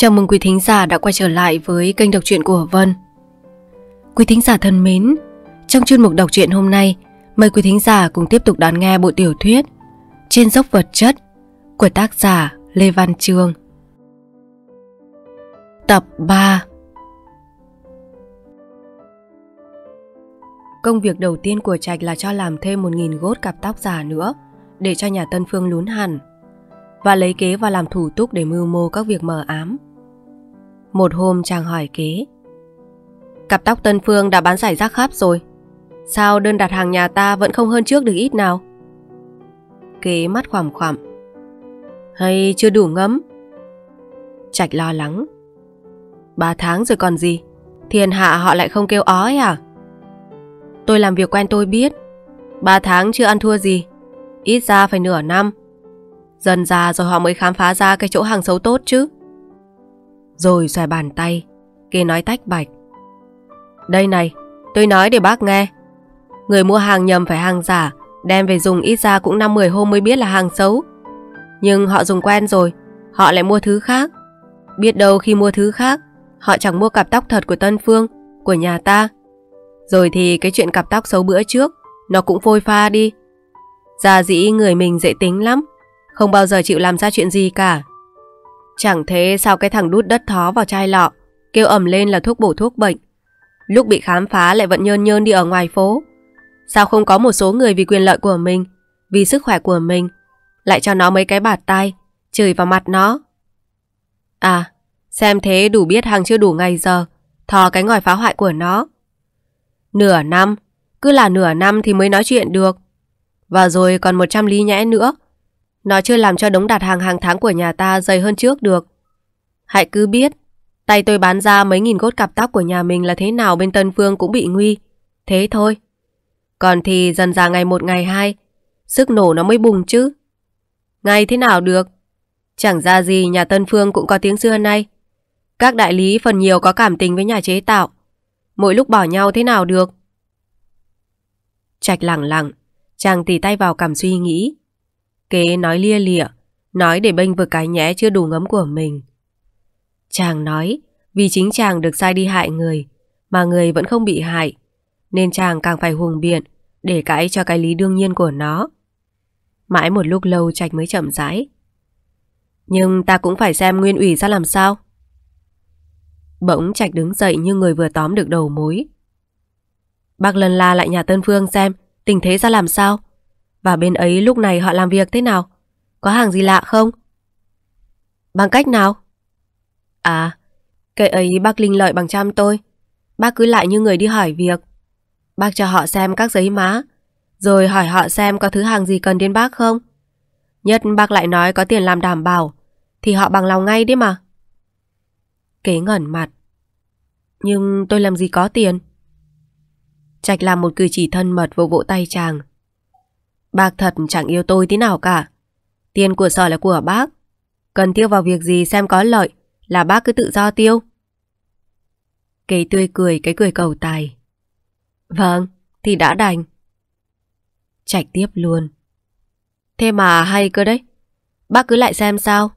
Chào mừng quý thính giả đã quay trở lại với kênh đọc truyện của Vân. Quý thính giả thân mến, trong chuyên mục đọc truyện hôm nay, mời quý thính giả cùng tiếp tục đón nghe bộ tiểu thuyết Trên dốc vật chất của tác giả Lê Văn Trương. Tập 3 Công việc đầu tiên của Trạch là cho làm thêm 1.000 gốt cặp tóc giả nữa để cho nhà Tân Phương lún hẳn và lấy kế và làm thủ tục để mưu mô các việc mờ ám một hôm chàng hỏi kế Cặp tóc Tân Phương đã bán giải rác khắp rồi Sao đơn đặt hàng nhà ta vẫn không hơn trước được ít nào Kế mắt khoảm khoảm Hay chưa đủ ngấm Trạch lo lắng Ba tháng rồi còn gì Thiên hạ họ lại không kêu ói à Tôi làm việc quen tôi biết Ba tháng chưa ăn thua gì Ít ra phải nửa năm Dần già rồi họ mới khám phá ra cái chỗ hàng xấu tốt chứ rồi xòe bàn tay. Kia nói tách bạch. Đây này, tôi nói để bác nghe. Người mua hàng nhầm phải hàng giả, đem về dùng ít ra cũng 5-10 hôm mới biết là hàng xấu. Nhưng họ dùng quen rồi, họ lại mua thứ khác. Biết đâu khi mua thứ khác, họ chẳng mua cặp tóc thật của Tân Phương, của nhà ta. Rồi thì cái chuyện cặp tóc xấu bữa trước, nó cũng phôi pha đi. Già dĩ người mình dễ tính lắm, không bao giờ chịu làm ra chuyện gì cả. Chẳng thế sao cái thằng đút đất thó vào chai lọ, kêu ẩm lên là thuốc bổ thuốc bệnh. Lúc bị khám phá lại vẫn nhơn nhơn đi ở ngoài phố. Sao không có một số người vì quyền lợi của mình, vì sức khỏe của mình, lại cho nó mấy cái bạt tay, chửi vào mặt nó. À, xem thế đủ biết hàng chưa đủ ngày giờ, thò cái ngòi phá hoại của nó. Nửa năm, cứ là nửa năm thì mới nói chuyện được. Và rồi còn một trăm lý nhẽ nữa nó chưa làm cho đống đặt hàng hàng tháng của nhà ta dày hơn trước được. Hãy cứ biết, tay tôi bán ra mấy nghìn gốt cặp tóc của nhà mình là thế nào bên Tân Phương cũng bị nguy. Thế thôi. Còn thì dần ra ngày một ngày hai, sức nổ nó mới bùng chứ. Ngay thế nào được? Chẳng ra gì nhà Tân Phương cũng có tiếng xưa nay. Các đại lý phần nhiều có cảm tình với nhà chế tạo. Mỗi lúc bỏ nhau thế nào được? Trạch lẳng lặng, chàng tỉ tay vào cảm suy nghĩ. Kế nói lia lịa, nói để bênh vực cái nhẽ chưa đủ ngấm của mình. Chàng nói, vì chính chàng được sai đi hại người, mà người vẫn không bị hại, nên chàng càng phải hùng biện để cãi cho cái lý đương nhiên của nó. Mãi một lúc lâu trạch mới chậm rãi. Nhưng ta cũng phải xem nguyên ủy ra làm sao. Bỗng trạch đứng dậy như người vừa tóm được đầu mối. Bác lần la lại nhà Tân Phương xem tình thế ra làm sao. Và bên ấy lúc này họ làm việc thế nào? Có hàng gì lạ không? Bằng cách nào? À, cây ấy bác Linh lợi bằng chăm tôi. Bác cứ lại như người đi hỏi việc. Bác cho họ xem các giấy má, rồi hỏi họ xem có thứ hàng gì cần đến bác không. Nhất bác lại nói có tiền làm đảm bảo, thì họ bằng lòng ngay đấy mà. Kế ngẩn mặt. Nhưng tôi làm gì có tiền? Trạch làm một cử chỉ thân mật vỗ vỗ tay chàng, Bác thật chẳng yêu tôi tí nào cả. Tiền của sở là của bác. Cần tiêu vào việc gì xem có lợi là bác cứ tự do tiêu. Cái tươi cười cái cười cầu tài. Vâng, thì đã đành. Chạch tiếp luôn. Thế mà hay cơ đấy. Bác cứ lại xem sao.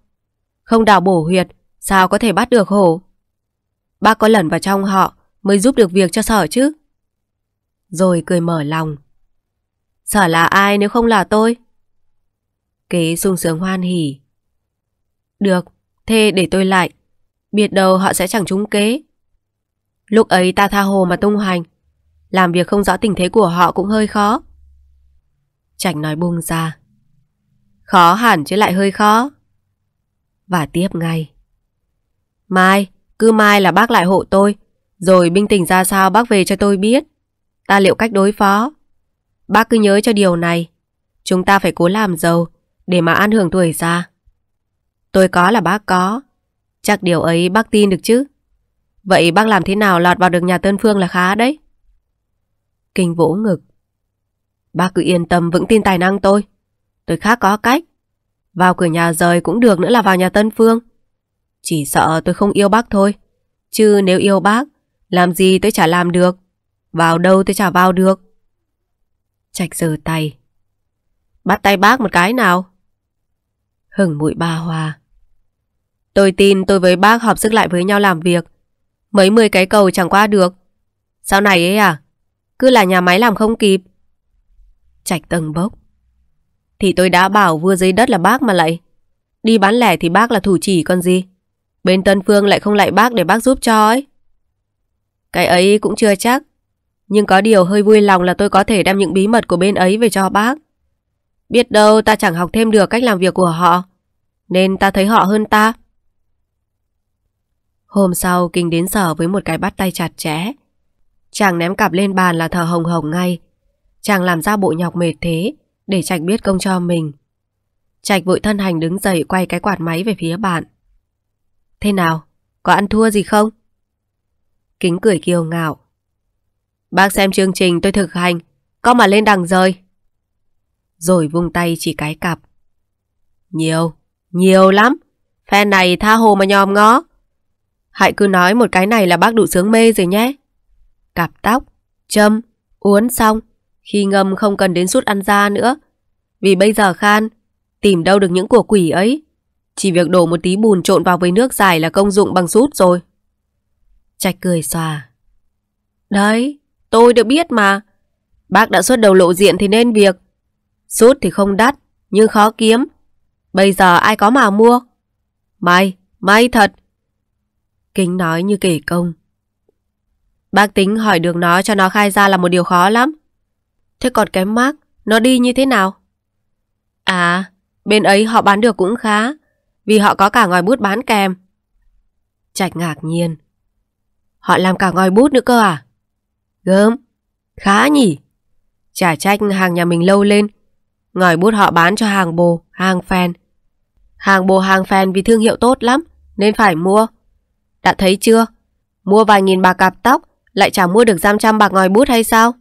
Không đào bổ huyệt, sao có thể bắt được hổ? Bác có lẩn vào trong họ mới giúp được việc cho sở chứ. Rồi cười mở lòng. Sở là ai nếu không là tôi? Kế sung sướng hoan hỉ. Được, thế để tôi lại. Biệt đầu họ sẽ chẳng trúng kế. Lúc ấy ta tha hồ mà tung hành Làm việc không rõ tình thế của họ cũng hơi khó. Chảnh nói buông ra. Khó hẳn chứ lại hơi khó. Và tiếp ngay. Mai, cứ mai là bác lại hộ tôi. Rồi binh tình ra sao bác về cho tôi biết. Ta liệu cách đối phó. Bác cứ nhớ cho điều này. Chúng ta phải cố làm giàu để mà an hưởng tuổi già. Tôi có là bác có. Chắc điều ấy bác tin được chứ. Vậy bác làm thế nào lọt vào được nhà Tân Phương là khá đấy. Kinh vỗ ngực. Bác cứ yên tâm vững tin tài năng tôi. Tôi khá có cách. Vào cửa nhà rời cũng được nữa là vào nhà Tân Phương. Chỉ sợ tôi không yêu bác thôi. Chứ nếu yêu bác, làm gì tôi chả làm được. Vào đâu tôi chả vào được. Trạch giơ tay. Bắt tay bác một cái nào. hửng mũi ba hoa. Tôi tin tôi với bác hợp sức lại với nhau làm việc. Mấy mười cái cầu chẳng qua được. sau này ấy à? Cứ là nhà máy làm không kịp. Trạch tầng bốc. Thì tôi đã bảo vừa dưới đất là bác mà lại. Đi bán lẻ thì bác là thủ chỉ còn gì. Bên Tân Phương lại không lại bác để bác giúp cho ấy. Cái ấy cũng chưa chắc. Nhưng có điều hơi vui lòng là tôi có thể đem những bí mật của bên ấy về cho bác. Biết đâu ta chẳng học thêm được cách làm việc của họ. Nên ta thấy họ hơn ta. Hôm sau Kinh đến sở với một cái bắt tay chặt chẽ. Chàng ném cặp lên bàn là thở hồng hồng ngay. Chàng làm ra bộ nhọc mệt thế để Trạch biết công cho mình. Trạch vội thân hành đứng dậy quay cái quạt máy về phía bạn. Thế nào? Có ăn thua gì không? Kính cười kiêu ngạo. Bác xem chương trình tôi thực hành, có mà lên đằng rơi. Rồi vung tay chỉ cái cặp. Nhiều, nhiều lắm. Phe này tha hồ mà nhòm ngó. Hãy cứ nói một cái này là bác đủ sướng mê rồi nhé. Cặp tóc, châm, uốn xong, khi ngâm không cần đến sút ăn da nữa. Vì bây giờ khan, tìm đâu được những của quỷ ấy. Chỉ việc đổ một tí bùn trộn vào với nước dài là công dụng bằng sút rồi. Trạch cười xòa. Đấy, Tôi được biết mà. Bác đã xuất đầu lộ diện thì nên việc. Sút thì không đắt, nhưng khó kiếm. Bây giờ ai có mà mua? May, may thật. Kính nói như kể công. Bác tính hỏi được nó cho nó khai ra là một điều khó lắm. Thế còn cái mác, nó đi như thế nào? À, bên ấy họ bán được cũng khá, vì họ có cả ngòi bút bán kèm. Trạch ngạc nhiên. Họ làm cả ngòi bút nữa cơ à? Gớm, khá nhỉ. Chả trách hàng nhà mình lâu lên. Ngòi bút họ bán cho hàng bồ, hàng fan. Hàng bồ hàng fan vì thương hiệu tốt lắm, nên phải mua. Đã thấy chưa? Mua vài nghìn bạc cặp tóc, lại chẳng mua được giam trăm bạc ngòi bút hay sao?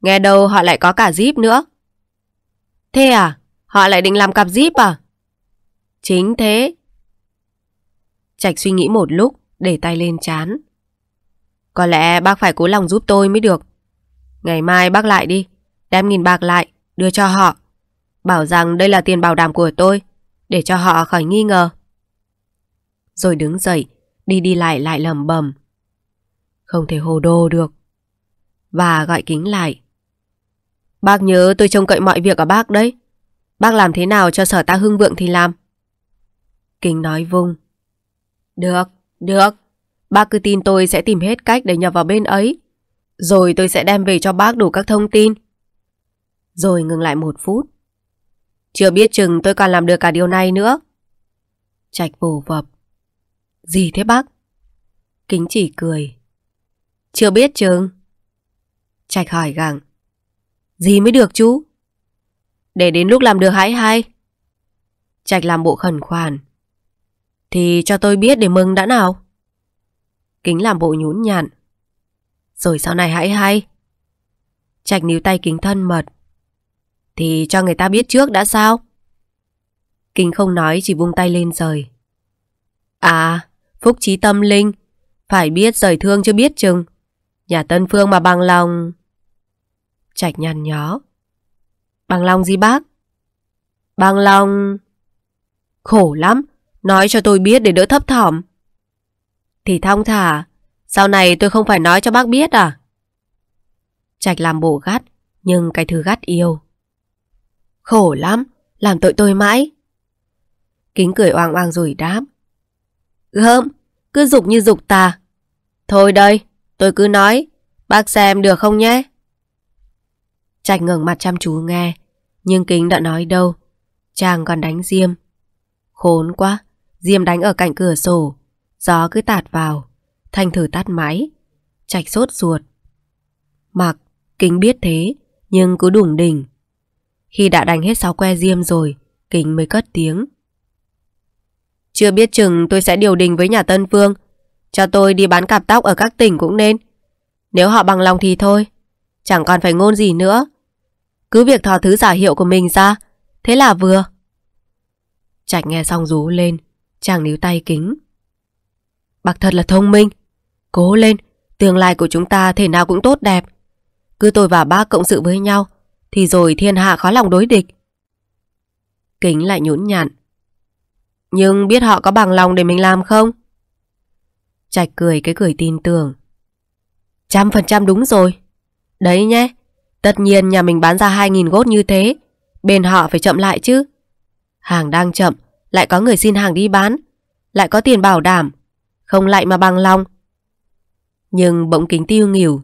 Nghe đâu họ lại có cả zip nữa. Thế à? Họ lại định làm cặp zip à? Chính thế. Trạch suy nghĩ một lúc, để tay lên chán, có lẽ bác phải cố lòng giúp tôi mới được. Ngày mai bác lại đi, đem nghìn bạc lại, đưa cho họ. Bảo rằng đây là tiền bảo đảm của tôi, để cho họ khỏi nghi ngờ. Rồi đứng dậy, đi đi lại lại lầm bầm. Không thể hồ đồ được. Và gọi kính lại. Bác nhớ tôi trông cậy mọi việc ở bác đấy. Bác làm thế nào cho sở ta hưng vượng thì làm. Kính nói vung. Được, được. Bác cứ tin tôi sẽ tìm hết cách để nhập vào bên ấy. Rồi tôi sẽ đem về cho bác đủ các thông tin. Rồi ngừng lại một phút. Chưa biết chừng tôi còn làm được cả điều này nữa. Trạch vồ vập. Gì thế bác? Kính chỉ cười. Chưa biết chừng. Trạch hỏi gặng. Gì mới được chú? Để đến lúc làm được hãy hay. Trạch làm bộ khẩn khoản. Thì cho tôi biết để mừng đã nào. Kính làm bộ nhún nhặn. Rồi sau này hãy hay. Trạch níu tay kính thân mật. Thì cho người ta biết trước đã sao? Kính không nói chỉ vung tay lên rời. À, phúc trí tâm linh. Phải biết rời thương chứ biết chừng. Nhà Tân Phương mà bằng lòng... Trạch nhăn nhó. Bằng lòng gì bác? Bằng lòng... Khổ lắm, nói cho tôi biết để đỡ thấp thỏm. Thì thong thả, sau này tôi không phải nói cho bác biết à? Trạch làm bộ gắt, nhưng cái thứ gắt yêu. Khổ lắm, làm tội tôi mãi. Kính cười oang oang rồi đáp. Gớm, cứ dục như dục tà. Thôi đây, tôi cứ nói, bác xem được không nhé? Trạch ngẩng mặt chăm chú nghe, nhưng Kính đã nói đâu. Chàng còn đánh Diêm. Khốn quá, Diêm đánh ở cạnh cửa sổ, Gió cứ tạt vào, Thanh thử tắt máy. Trạch sốt ruột. Mặc, kính biết thế, nhưng cứ đủng đỉnh. Khi đã đánh hết sáu que diêm rồi, kính mới cất tiếng. Chưa biết chừng tôi sẽ điều đình với nhà Tân Phương, cho tôi đi bán cặp tóc ở các tỉnh cũng nên. Nếu họ bằng lòng thì thôi, chẳng còn phải ngôn gì nữa. Cứ việc thò thứ giả hiệu của mình ra, thế là vừa. Trạch nghe xong rú lên, chàng níu tay kính bạc thật là thông minh. Cố lên, tương lai của chúng ta thể nào cũng tốt đẹp. Cứ tôi và bác cộng sự với nhau, thì rồi thiên hạ khó lòng đối địch. Kính lại nhũn nhặn. Nhưng biết họ có bằng lòng để mình làm không? Trạch cười cái cười tin tưởng. Trăm phần trăm đúng rồi. Đấy nhé, tất nhiên nhà mình bán ra hai nghìn gốt như thế, bên họ phải chậm lại chứ. Hàng đang chậm, lại có người xin hàng đi bán, lại có tiền bảo đảm, không lại mà bằng lòng. Nhưng bỗng kính tiêu nghỉu.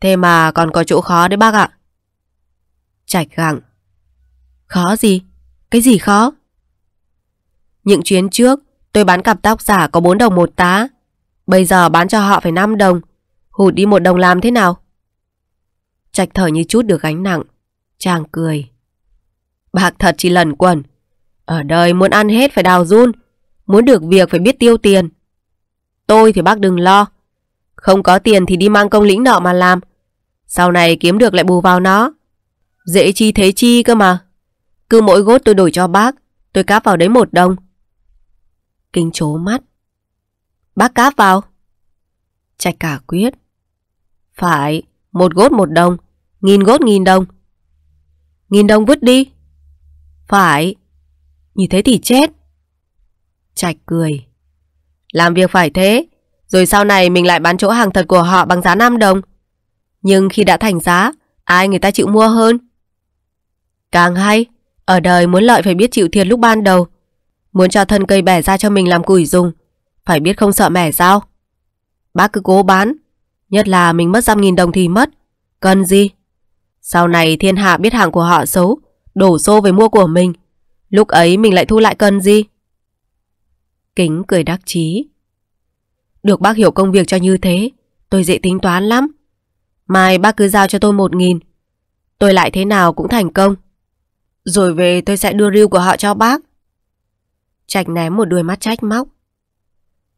Thế mà còn có chỗ khó đấy bác ạ. Trạch gặng. Khó gì? Cái gì khó? Những chuyến trước, tôi bán cặp tóc giả có 4 đồng một tá. Bây giờ bán cho họ phải 5 đồng. Hụt đi một đồng làm thế nào? Trạch thở như chút được gánh nặng. Chàng cười. Bạc thật chỉ lẩn quẩn. Ở đời muốn ăn hết phải đào run. Muốn được việc phải biết tiêu tiền. Tôi thì bác đừng lo. Không có tiền thì đi mang công lĩnh nọ mà làm. Sau này kiếm được lại bù vào nó. Dễ chi thế chi cơ mà. Cứ mỗi gốt tôi đổi cho bác, tôi cáp vào đấy một đồng. Kinh chố mắt. Bác cáp vào. Trạch cả quyết. Phải, một gốt một đồng, nghìn gốt nghìn đồng. Nghìn đồng vứt đi. Phải, như thế thì chết. Trạch cười. Làm việc phải thế, rồi sau này mình lại bán chỗ hàng thật của họ bằng giá 5 đồng. Nhưng khi đã thành giá, ai người ta chịu mua hơn? Càng hay, ở đời muốn lợi phải biết chịu thiệt lúc ban đầu. Muốn cho thân cây bẻ ra cho mình làm củi dùng, phải biết không sợ mẻ sao. Bác cứ cố bán, nhất là mình mất trăm nghìn đồng thì mất, cần gì? Sau này thiên hạ biết hàng của họ xấu, đổ xô về mua của mình. Lúc ấy mình lại thu lại cần gì? kính cười đắc chí. Được bác hiểu công việc cho như thế, tôi dễ tính toán lắm. Mai bác cứ giao cho tôi một nghìn. Tôi lại thế nào cũng thành công. Rồi về tôi sẽ đưa riêu của họ cho bác. Trạch ném một đôi mắt trách móc.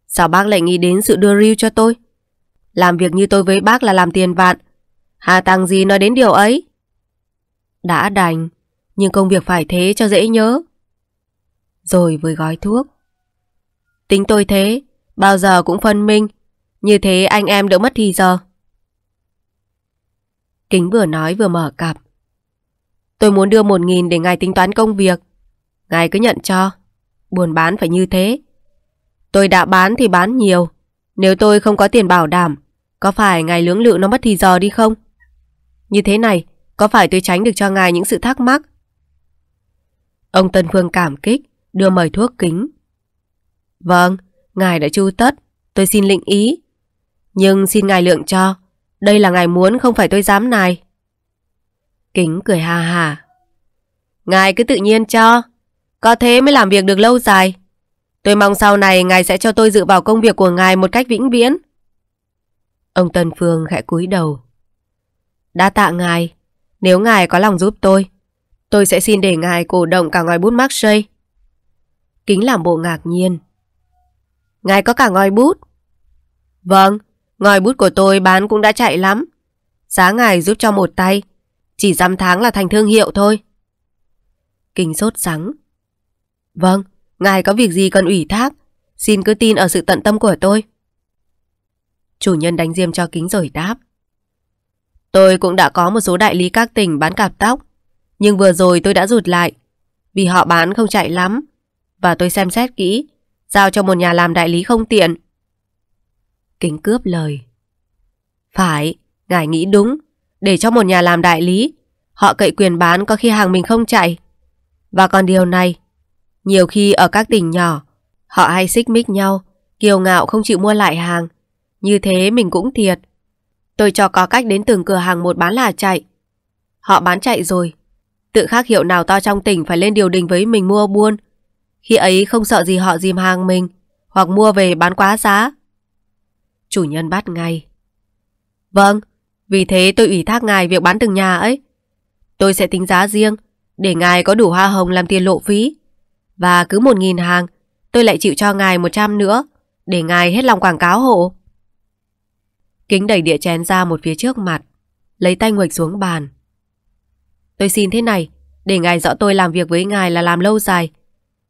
Sao bác lại nghĩ đến sự đưa riêu cho tôi? Làm việc như tôi với bác là làm tiền vạn. Hà tăng gì nói đến điều ấy? Đã đành, nhưng công việc phải thế cho dễ nhớ. Rồi với gói thuốc, Tính tôi thế, bao giờ cũng phân minh. Như thế anh em đỡ mất thì giờ. Kính vừa nói vừa mở cặp. Tôi muốn đưa một nghìn để ngài tính toán công việc. Ngài cứ nhận cho. Buồn bán phải như thế. Tôi đã bán thì bán nhiều. Nếu tôi không có tiền bảo đảm, có phải ngài lưỡng lự nó mất thì giờ đi không? Như thế này, có phải tôi tránh được cho ngài những sự thắc mắc? Ông Tân Phương cảm kích, đưa mời thuốc kính. Vâng, ngài đã chu tất, tôi xin lĩnh ý. Nhưng xin ngài lượng cho, đây là ngài muốn không phải tôi dám này. Kính cười ha hà. Ngài cứ tự nhiên cho, có thế mới làm việc được lâu dài. Tôi mong sau này ngài sẽ cho tôi dự vào công việc của ngài một cách vĩnh viễn. Ông Tân Phương khẽ cúi đầu. đa tạ ngài, nếu ngài có lòng giúp tôi, tôi sẽ xin để ngài cổ động cả ngòi bút Marseille. Kính làm bộ ngạc nhiên, Ngài có cả ngòi bút. Vâng, ngòi bút của tôi bán cũng đã chạy lắm. Giá ngài giúp cho một tay. Chỉ dăm tháng là thành thương hiệu thôi. Kinh sốt sắng. Vâng, ngài có việc gì cần ủy thác. Xin cứ tin ở sự tận tâm của tôi. Chủ nhân đánh diêm cho kính rồi đáp. Tôi cũng đã có một số đại lý các tỉnh bán cạp tóc. Nhưng vừa rồi tôi đã rụt lại. Vì họ bán không chạy lắm. Và tôi xem xét kỹ Giao cho một nhà làm đại lý không tiện. Kính cướp lời. Phải, ngài nghĩ đúng. Để cho một nhà làm đại lý, họ cậy quyền bán có khi hàng mình không chạy. Và còn điều này, nhiều khi ở các tỉnh nhỏ, họ hay xích mích nhau, kiêu ngạo không chịu mua lại hàng. Như thế mình cũng thiệt. Tôi cho có cách đến từng cửa hàng một bán là chạy. Họ bán chạy rồi. Tự khắc hiệu nào to trong tỉnh phải lên điều đình với mình mua buôn. Khi ấy không sợ gì họ dìm hàng mình hoặc mua về bán quá giá. Chủ nhân bắt ngay. Vâng, vì thế tôi ủy thác ngài việc bán từng nhà ấy. Tôi sẽ tính giá riêng để ngài có đủ hoa hồng làm tiền lộ phí. Và cứ một nghìn hàng tôi lại chịu cho ngài một trăm nữa để ngài hết lòng quảng cáo hộ. Kính đẩy địa chén ra một phía trước mặt lấy tay nguệch xuống bàn. Tôi xin thế này, để ngài rõ tôi làm việc với ngài là làm lâu dài,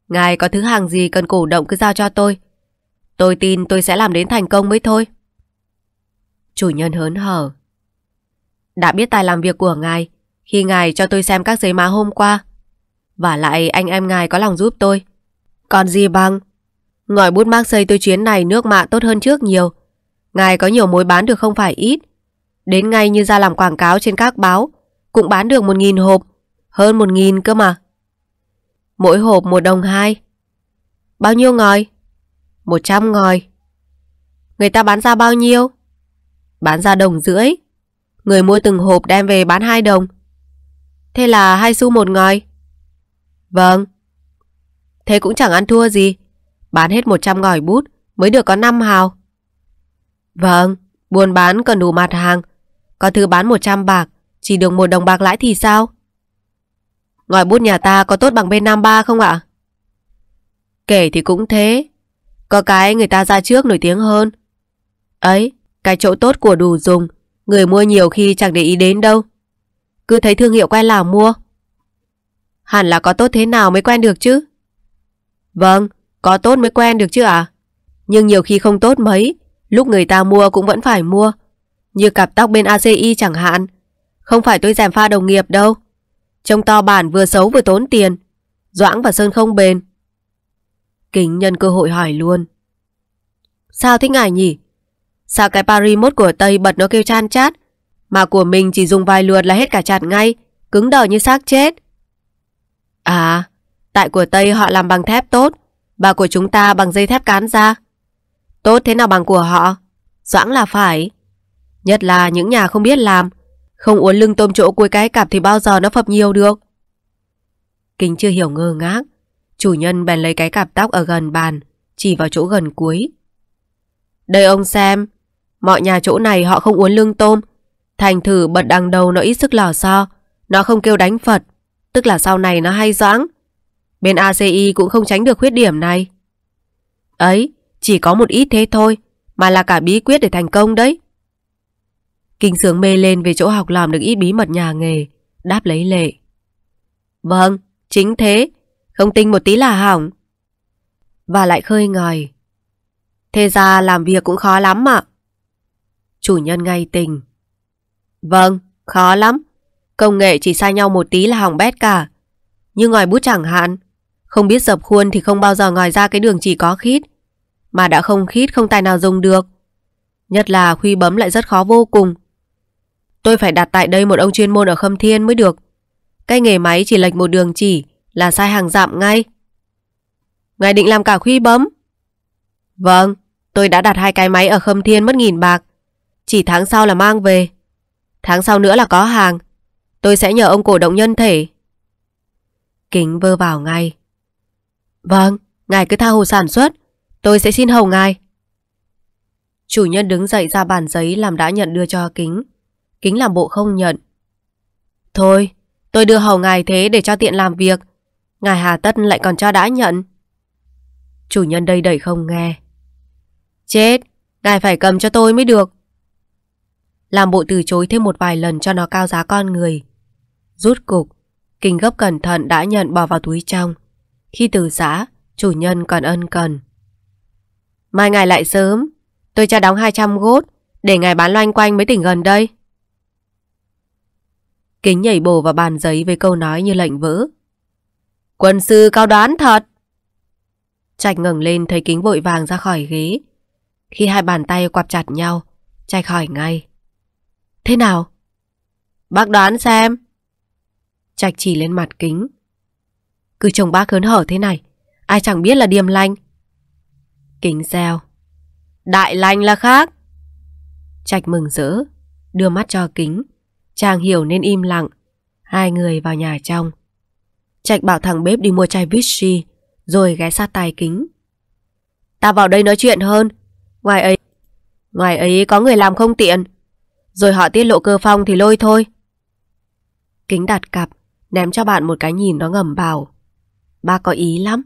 Ngài có thứ hàng gì cần cổ động cứ giao cho tôi. Tôi tin tôi sẽ làm đến thành công mới thôi. Chủ nhân hớn hở. Đã biết tài làm việc của ngài khi ngài cho tôi xem các giấy má hôm qua. Và lại anh em ngài có lòng giúp tôi. Còn gì bằng? Ngòi bút mác xây tôi chuyến này nước mạ tốt hơn trước nhiều. Ngài có nhiều mối bán được không phải ít. Đến ngay như ra làm quảng cáo trên các báo cũng bán được một nghìn hộp. Hơn một nghìn cơ mà. Mỗi hộp một đồng hai. Bao nhiêu ngòi? Một trăm ngòi. Người ta bán ra bao nhiêu? Bán ra đồng rưỡi. Người mua từng hộp đem về bán hai đồng. Thế là hai xu một ngòi. Vâng. Thế cũng chẳng ăn thua gì. Bán hết một trăm ngòi bút mới được có năm hào. Vâng, buôn bán cần đủ mặt hàng. Có thứ bán một trăm bạc, chỉ được một đồng bạc lãi thì sao? ngoài bút nhà ta có tốt bằng bên Nam Ba không ạ? Kể thì cũng thế. Có cái người ta ra trước nổi tiếng hơn. Ấy, cái chỗ tốt của đủ dùng, người mua nhiều khi chẳng để ý đến đâu. Cứ thấy thương hiệu quen là mua. Hẳn là có tốt thế nào mới quen được chứ? Vâng, có tốt mới quen được chứ ạ? Nhưng nhiều khi không tốt mấy, lúc người ta mua cũng vẫn phải mua. Như cặp tóc bên ACI chẳng hạn. Không phải tôi giảm pha đồng nghiệp đâu. Trông to bản vừa xấu vừa tốn tiền. Doãn và Sơn không bền. Kính nhân cơ hội hỏi luôn. Sao thế ngài nhỉ? Sao cái Paris mốt của Tây bật nó kêu chan chát? Mà của mình chỉ dùng vài lượt là hết cả chạt ngay. Cứng đờ như xác chết. À, tại của Tây họ làm bằng thép tốt. Bà của chúng ta bằng dây thép cán ra. Tốt thế nào bằng của họ? Doãn là phải. Nhất là những nhà không biết làm không uốn lưng tôm chỗ cuối cái cặp thì bao giờ nó phập nhiều được. Kính chưa hiểu ngơ ngác. Chủ nhân bèn lấy cái cặp tóc ở gần bàn, chỉ vào chỗ gần cuối. Đây ông xem, mọi nhà chỗ này họ không uốn lưng tôm. Thành thử bật đằng đầu nó ít sức lò xo, nó không kêu đánh Phật, tức là sau này nó hay doãng. Bên ACI cũng không tránh được khuyết điểm này. Ấy, chỉ có một ít thế thôi, mà là cả bí quyết để thành công đấy. Kinh sướng mê lên về chỗ học làm được ít bí mật nhà nghề, đáp lấy lệ. Vâng, chính thế, không tin một tí là hỏng. Và lại khơi ngòi. Thế ra làm việc cũng khó lắm ạ. Chủ nhân ngay tình. Vâng, khó lắm. Công nghệ chỉ sai nhau một tí là hỏng bét cả. Như ngòi bút chẳng hạn, không biết dập khuôn thì không bao giờ ngòi ra cái đường chỉ có khít. Mà đã không khít không tài nào dùng được. Nhất là khuy bấm lại rất khó vô cùng. Tôi phải đặt tại đây một ông chuyên môn ở Khâm Thiên mới được. Cái nghề máy chỉ lệch một đường chỉ là sai hàng dặm ngay. Ngài định làm cả khuy bấm. Vâng, tôi đã đặt hai cái máy ở Khâm Thiên mất nghìn bạc. Chỉ tháng sau là mang về. Tháng sau nữa là có hàng. Tôi sẽ nhờ ông cổ động nhân thể. Kính vơ vào ngay. Vâng, ngài cứ tha hồ sản xuất. Tôi sẽ xin hầu ngài. Chủ nhân đứng dậy ra bàn giấy làm đã nhận đưa cho Kính. Kính làm bộ không nhận. Thôi, tôi đưa hầu ngài thế để cho tiện làm việc. Ngài Hà Tất lại còn cho đã nhận. Chủ nhân đây đẩy không nghe. Chết, ngài phải cầm cho tôi mới được. Làm bộ từ chối thêm một vài lần cho nó cao giá con người. Rút cục, Kinh gấp cẩn thận đã nhận bỏ vào túi trong. Khi từ giã, chủ nhân còn ân cần. Mai ngài lại sớm, tôi cho đóng 200 gốt để ngài bán loanh quanh mấy tỉnh gần đây. Kính nhảy bổ vào bàn giấy với câu nói như lệnh vỡ. Quân sư cao đoán thật! Trạch ngẩng lên thấy kính vội vàng ra khỏi ghế. Khi hai bàn tay quặp chặt nhau, Trạch hỏi ngay. Thế nào? Bác đoán xem. Trạch chỉ lên mặt kính. Cứ trông bác hớn hở thế này, ai chẳng biết là điềm lanh. Kính reo. Đại lanh là khác. Trạch mừng rỡ, đưa mắt cho kính. Chàng hiểu nên im lặng. Hai người vào nhà trong. Trạch bảo thằng bếp đi mua chai whisky, rồi ghé sát tai kính. Ta vào đây nói chuyện hơn. Ngoài ấy, ngoài ấy có người làm không tiện. Rồi họ tiết lộ cơ phong thì lôi thôi. Kính đặt cặp, ném cho bạn một cái nhìn nó ngầm bảo. Bác có ý lắm.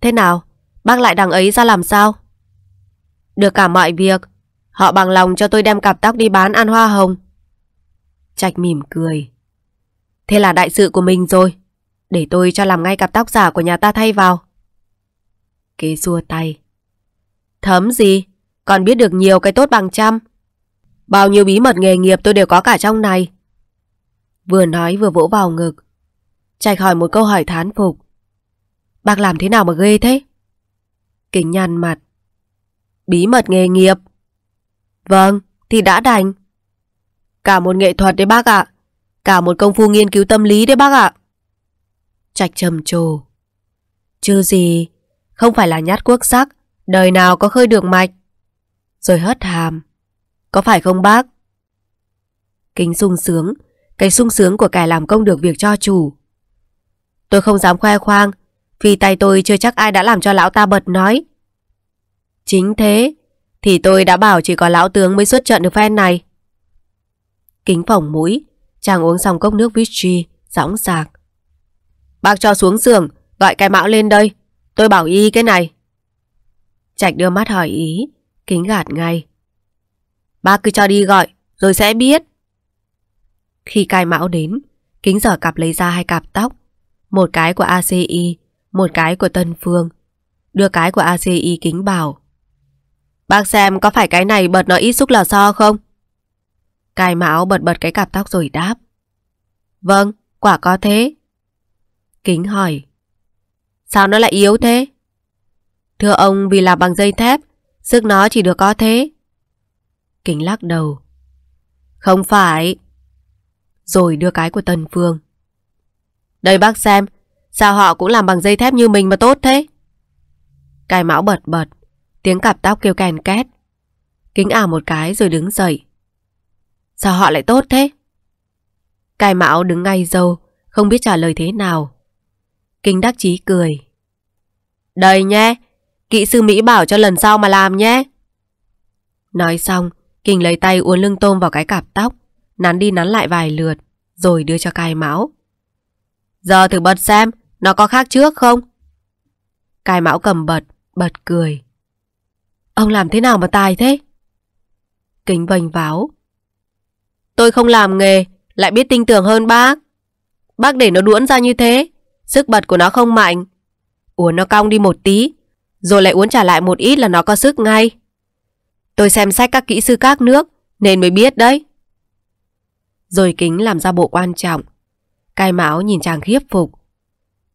Thế nào? Bác lại đằng ấy ra làm sao? Được cả mọi việc. Họ bằng lòng cho tôi đem cặp tóc đi bán ăn hoa hồng. Trạch mỉm cười. Thế là đại sự của mình rồi. Để tôi cho làm ngay cặp tóc giả của nhà ta thay vào. Kế xua tay. Thấm gì? Còn biết được nhiều cái tốt bằng trăm. Bao nhiêu bí mật nghề nghiệp tôi đều có cả trong này. Vừa nói vừa vỗ vào ngực. Trạch hỏi một câu hỏi thán phục. Bác làm thế nào mà ghê thế? Kính nhăn mặt. Bí mật nghề nghiệp. Vâng, thì đã đành. Cả một nghệ thuật đấy bác ạ. Cả một công phu nghiên cứu tâm lý đấy bác ạ. Trạch trầm trồ. chưa gì, không phải là nhát quốc sắc, đời nào có khơi được mạch. Rồi hất hàm. Có phải không bác? Kính sung sướng, cái sung sướng của kẻ làm công được việc cho chủ. Tôi không dám khoe khoang, vì tay tôi chưa chắc ai đã làm cho lão ta bật nói. Chính thế, thì tôi đã bảo chỉ có lão tướng mới xuất trận được phen này kính phỏng mũi. Chàng uống xong cốc nước whisky, rõng rạc. Bác cho xuống giường, gọi cái mão lên đây. Tôi bảo y cái này. Trạch đưa mắt hỏi ý, kính gạt ngay. Bác cứ cho đi gọi, rồi sẽ biết. Khi cai mão đến, kính giở cặp lấy ra hai cặp tóc. Một cái của ACI, một cái của Tân Phương. Đưa cái của ACI kính bảo. Bác xem có phải cái này bật nó ít xúc lò xo không? Cài mão bật bật cái cặp tóc rồi đáp. Vâng, quả có thế. Kính hỏi. Sao nó lại yếu thế? Thưa ông vì làm bằng dây thép, sức nó chỉ được có thế. Kính lắc đầu. Không phải. Rồi đưa cái của Tân Phương. Đây bác xem, sao họ cũng làm bằng dây thép như mình mà tốt thế? Cài mão bật bật, tiếng cặp tóc kêu kèn két. Kính ảo một cái rồi đứng dậy. Sao họ lại tốt thế? Cai mão đứng ngay dâu, không biết trả lời thế nào. Kinh đắc chí cười. Đây nhé, kỹ sư Mỹ bảo cho lần sau mà làm nhé. Nói xong, Kinh lấy tay uốn lưng tôm vào cái cạp tóc, nắn đi nắn lại vài lượt, rồi đưa cho cai mão. Giờ thử bật xem, nó có khác trước không? Cai mão cầm bật, bật cười. Ông làm thế nào mà tài thế? Kính vênh váo, Tôi không làm nghề, lại biết tin tưởng hơn bác. Bác để nó đuỗn ra như thế, sức bật của nó không mạnh. Uống nó cong đi một tí, rồi lại uống trả lại một ít là nó có sức ngay. Tôi xem sách các kỹ sư các nước, nên mới biết đấy. Rồi kính làm ra bộ quan trọng. Cai máu nhìn chàng khiếp phục.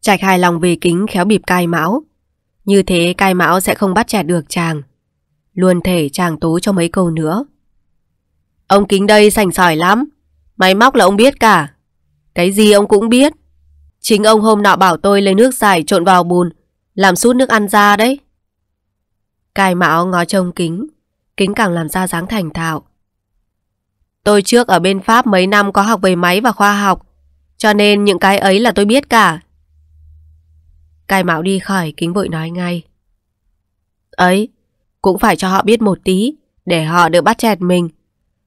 Trạch hài lòng về kính khéo bịp cai máu. Như thế cai máu sẽ không bắt trả được chàng. Luôn thể chàng tố cho mấy câu nữa. Ông Kính đây sành sỏi lắm. Máy móc là ông biết cả. Cái gì ông cũng biết. Chính ông hôm nọ bảo tôi lấy nước xài trộn vào bùn, làm sút nước ăn ra đấy. Cài mạo ngó trông Kính, Kính càng làm ra dáng thành thạo. Tôi trước ở bên Pháp mấy năm có học về máy và khoa học, cho nên những cái ấy là tôi biết cả. Cài mạo đi khỏi, Kính vội nói ngay. Ấy, cũng phải cho họ biết một tí, để họ được bắt chẹt mình.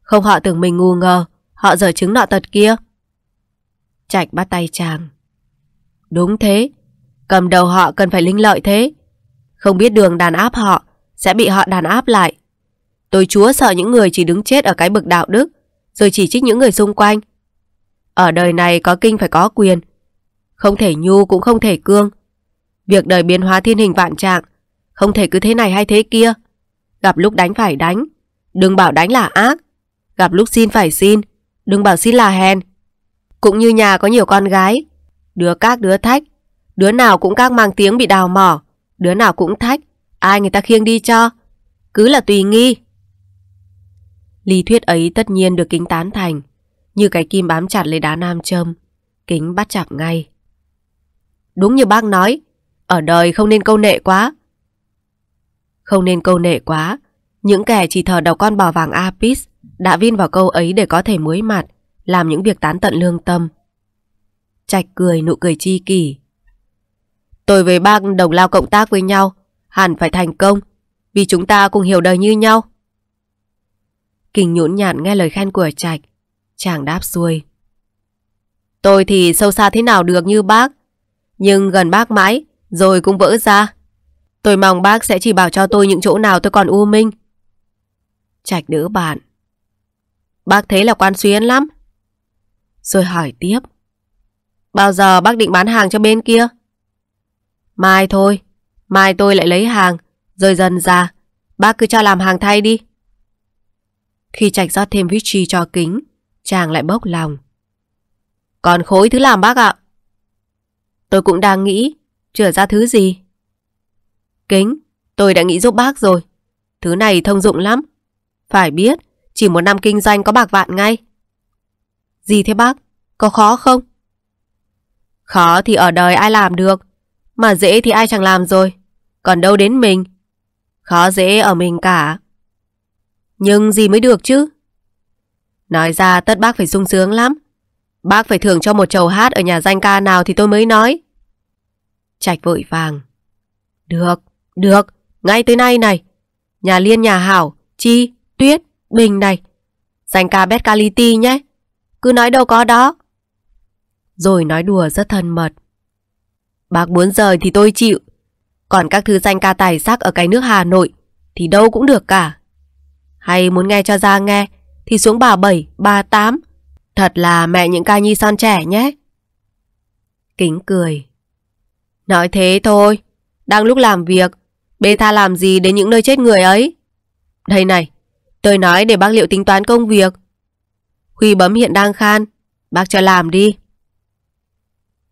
Không họ tưởng mình ngu ngờ, họ dở chứng nọ tật kia. Trạch bắt tay chàng. Đúng thế, cầm đầu họ cần phải linh lợi thế. Không biết đường đàn áp họ, sẽ bị họ đàn áp lại. Tôi chúa sợ những người chỉ đứng chết ở cái bực đạo đức, rồi chỉ trích những người xung quanh. Ở đời này có kinh phải có quyền, không thể nhu cũng không thể cương. Việc đời biến hóa thiên hình vạn trạng, không thể cứ thế này hay thế kia. Gặp lúc đánh phải đánh, đừng bảo đánh là ác, Gặp lúc xin phải xin, đừng bảo xin là hèn. Cũng như nhà có nhiều con gái, đứa các đứa thách, đứa nào cũng các mang tiếng bị đào mỏ, đứa nào cũng thách, ai người ta khiêng đi cho, cứ là tùy nghi. Lý thuyết ấy tất nhiên được kính tán thành, như cái kim bám chặt lấy đá nam châm, kính bắt chặt ngay. Đúng như bác nói, ở đời không nên câu nệ quá. Không nên câu nệ quá, những kẻ chỉ thờ đầu con bò vàng Apis đã vin vào câu ấy để có thể muối mặt, làm những việc tán tận lương tâm. Trạch cười nụ cười chi kỷ. Tôi với bác đồng lao cộng tác với nhau, hẳn phải thành công, vì chúng ta cùng hiểu đời như nhau. Kình nhũn nhạn nghe lời khen của Trạch, chàng đáp xuôi. Tôi thì sâu xa thế nào được như bác, nhưng gần bác mãi, rồi cũng vỡ ra. Tôi mong bác sẽ chỉ bảo cho tôi những chỗ nào tôi còn u minh. Trạch đỡ bạn. Bác thấy là quan xuyến lắm. Rồi hỏi tiếp. Bao giờ bác định bán hàng cho bên kia? Mai thôi. Mai tôi lại lấy hàng. Rồi dần ra. Bác cứ cho làm hàng thay đi. Khi Trạch rót thêm Vichy cho kính, chàng lại bốc lòng. Còn khối thứ làm bác ạ. Tôi cũng đang nghĩ, chữa ra thứ gì? Kính, tôi đã nghĩ giúp bác rồi. Thứ này thông dụng lắm. Phải biết, chỉ một năm kinh doanh có bạc vạn ngay. Gì thế bác? Có khó không? Khó thì ở đời ai làm được. Mà dễ thì ai chẳng làm rồi. Còn đâu đến mình. Khó dễ ở mình cả. Nhưng gì mới được chứ? Nói ra tất bác phải sung sướng lắm. Bác phải thưởng cho một chầu hát ở nhà danh ca nào thì tôi mới nói. Trạch vội vàng. Được, được, ngay tới nay này. Nhà Liên, nhà Hảo, Chi, Tuyết, Bình này, dành cả bét cality nhé. Cứ nói đâu có đó. Rồi nói đùa rất thân mật. Bác muốn rời thì tôi chịu. Còn các thứ danh ca tài sắc ở cái nước Hà Nội thì đâu cũng được cả. Hay muốn nghe cho ra nghe thì xuống bà bảy, bà tám, Thật là mẹ những ca nhi son trẻ nhé. Kính cười. Nói thế thôi, đang lúc làm việc, bê tha làm gì đến những nơi chết người ấy. Đây này, Tôi nói để bác liệu tính toán công việc. Huy bấm hiện đang khan. Bác cho làm đi.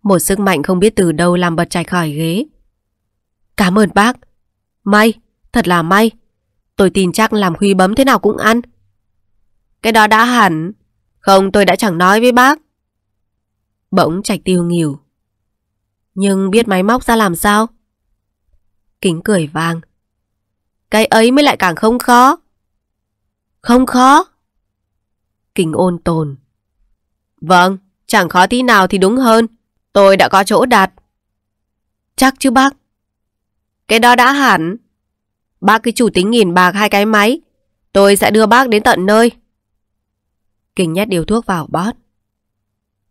Một sức mạnh không biết từ đâu làm bật chạy khỏi ghế. Cảm ơn bác. May, thật là may. Tôi tin chắc làm Huy bấm thế nào cũng ăn. Cái đó đã hẳn. Không tôi đã chẳng nói với bác. Bỗng trạch tiêu nghỉu. Nhưng biết máy móc ra làm sao? Kính cười vàng. Cái ấy mới lại càng không khó. Không khó. Kình ôn tồn. Vâng, chẳng khó tí nào thì đúng hơn. Tôi đã có chỗ đặt. Chắc chứ bác. Cái đó đã hẳn. Bác cứ chủ tính nghìn bạc hai cái máy. Tôi sẽ đưa bác đến tận nơi. Kình nhét điều thuốc vào bót.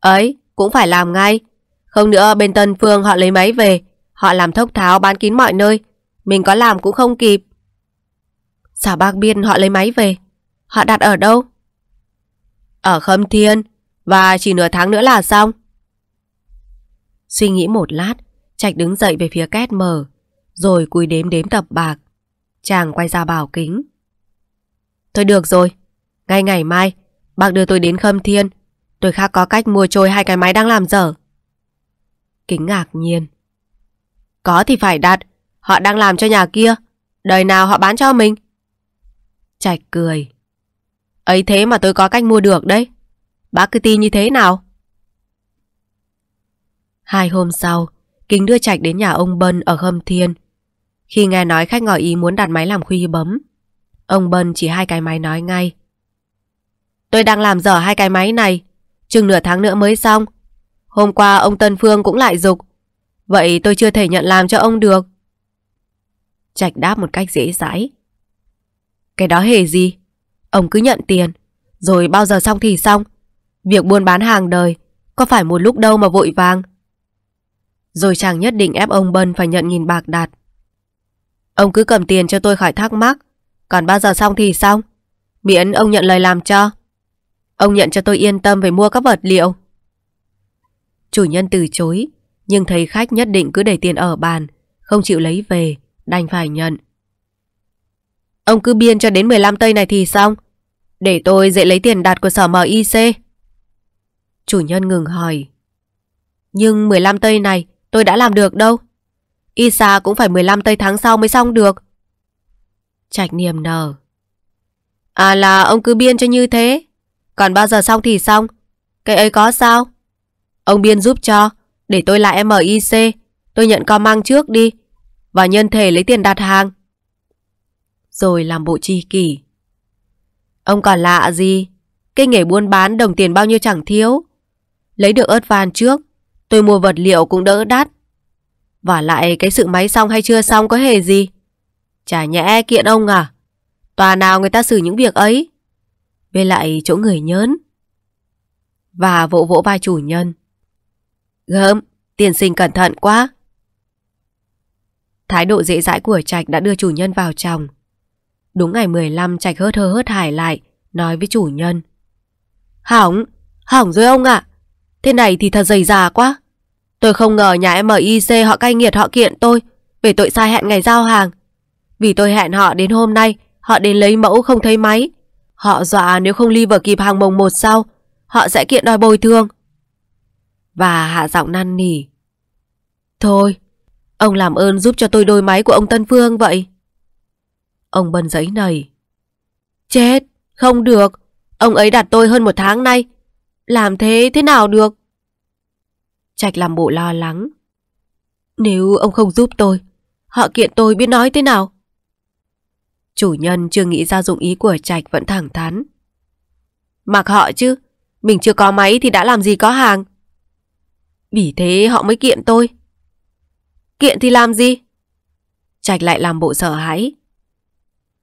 Ấy, cũng phải làm ngay. Không nữa bên Tân Phương họ lấy máy về. Họ làm thốc tháo bán kín mọi nơi. Mình có làm cũng không kịp. Sao bác biết họ lấy máy về? Họ đặt ở đâu? Ở Khâm Thiên, và chỉ nửa tháng nữa là xong. Suy nghĩ một lát, Trạch đứng dậy về phía két mở, rồi cúi đếm đếm tập bạc. Chàng quay ra bảo kính. Thôi được rồi, ngay ngày mai, bạc đưa tôi đến Khâm Thiên, tôi khác có cách mua trôi hai cái máy đang làm dở. Kính ngạc nhiên. Có thì phải đặt, họ đang làm cho nhà kia, đời nào họ bán cho mình. Trạch cười ấy thế mà tôi có cách mua được đấy. Bác cứ tin như thế nào? Hai hôm sau, Kính đưa Trạch đến nhà ông Bân ở Hâm Thiên. Khi nghe nói khách ngỏ ý muốn đặt máy làm khuy bấm, ông Bân chỉ hai cái máy nói ngay. Tôi đang làm dở hai cái máy này, chừng nửa tháng nữa mới xong. Hôm qua ông Tân Phương cũng lại dục, vậy tôi chưa thể nhận làm cho ông được. Trạch đáp một cách dễ dãi. Cái đó hề gì? Ông cứ nhận tiền, rồi bao giờ xong thì xong. Việc buôn bán hàng đời, có phải một lúc đâu mà vội vàng. Rồi chàng nhất định ép ông Bân phải nhận nghìn bạc đạt. Ông cứ cầm tiền cho tôi khỏi thắc mắc, còn bao giờ xong thì xong. Miễn ông nhận lời làm cho. Ông nhận cho tôi yên tâm về mua các vật liệu. Chủ nhân từ chối, nhưng thấy khách nhất định cứ để tiền ở bàn, không chịu lấy về, đành phải nhận. Ông cứ biên cho đến 15 tây này thì xong, để tôi dễ lấy tiền đặt của sở MIC. Chủ nhân ngừng hỏi. Nhưng 15 tây này tôi đã làm được đâu. Isa cũng phải 15 tây tháng sau mới xong được. Trạch niềm nở. À là ông cứ biên cho như thế. Còn bao giờ xong thì xong. Cái ấy có sao? Ông biên giúp cho. Để tôi lại MIC. Tôi nhận con mang trước đi. Và nhân thể lấy tiền đặt hàng. Rồi làm bộ chi kỷ. Ông còn lạ gì? Cái nghề buôn bán đồng tiền bao nhiêu chẳng thiếu. Lấy được ớt van trước, tôi mua vật liệu cũng đỡ đắt. Và lại cái sự máy xong hay chưa xong có hề gì? Chả nhẽ kiện ông à? Tòa nào người ta xử những việc ấy? Về lại chỗ người nhớn. Và vỗ vỗ vai chủ nhân. Gớm, tiền sinh cẩn thận quá. Thái độ dễ dãi của Trạch đã đưa chủ nhân vào chồng. Đúng ngày 15 Trạch hớt hơ hớt hải lại Nói với chủ nhân Hỏng, hỏng rồi ông ạ à. Thế này thì thật dày già quá Tôi không ngờ nhà MIC họ cay nghiệt họ kiện tôi Về tội sai hẹn ngày giao hàng Vì tôi hẹn họ đến hôm nay Họ đến lấy mẫu không thấy máy Họ dọa nếu không ly vào kịp hàng mồng một sau Họ sẽ kiện đòi bồi thương Và hạ giọng năn nỉ Thôi Ông làm ơn giúp cho tôi đôi máy của ông Tân Phương vậy Ông Bân giấy nầy. Chết, không được. Ông ấy đặt tôi hơn một tháng nay. Làm thế thế nào được? Trạch làm bộ lo lắng. Nếu ông không giúp tôi, họ kiện tôi biết nói thế nào? Chủ nhân chưa nghĩ ra dụng ý của Trạch vẫn thẳng thắn. Mặc họ chứ, mình chưa có máy thì đã làm gì có hàng. Vì thế họ mới kiện tôi. Kiện thì làm gì? Trạch lại làm bộ sợ hãi.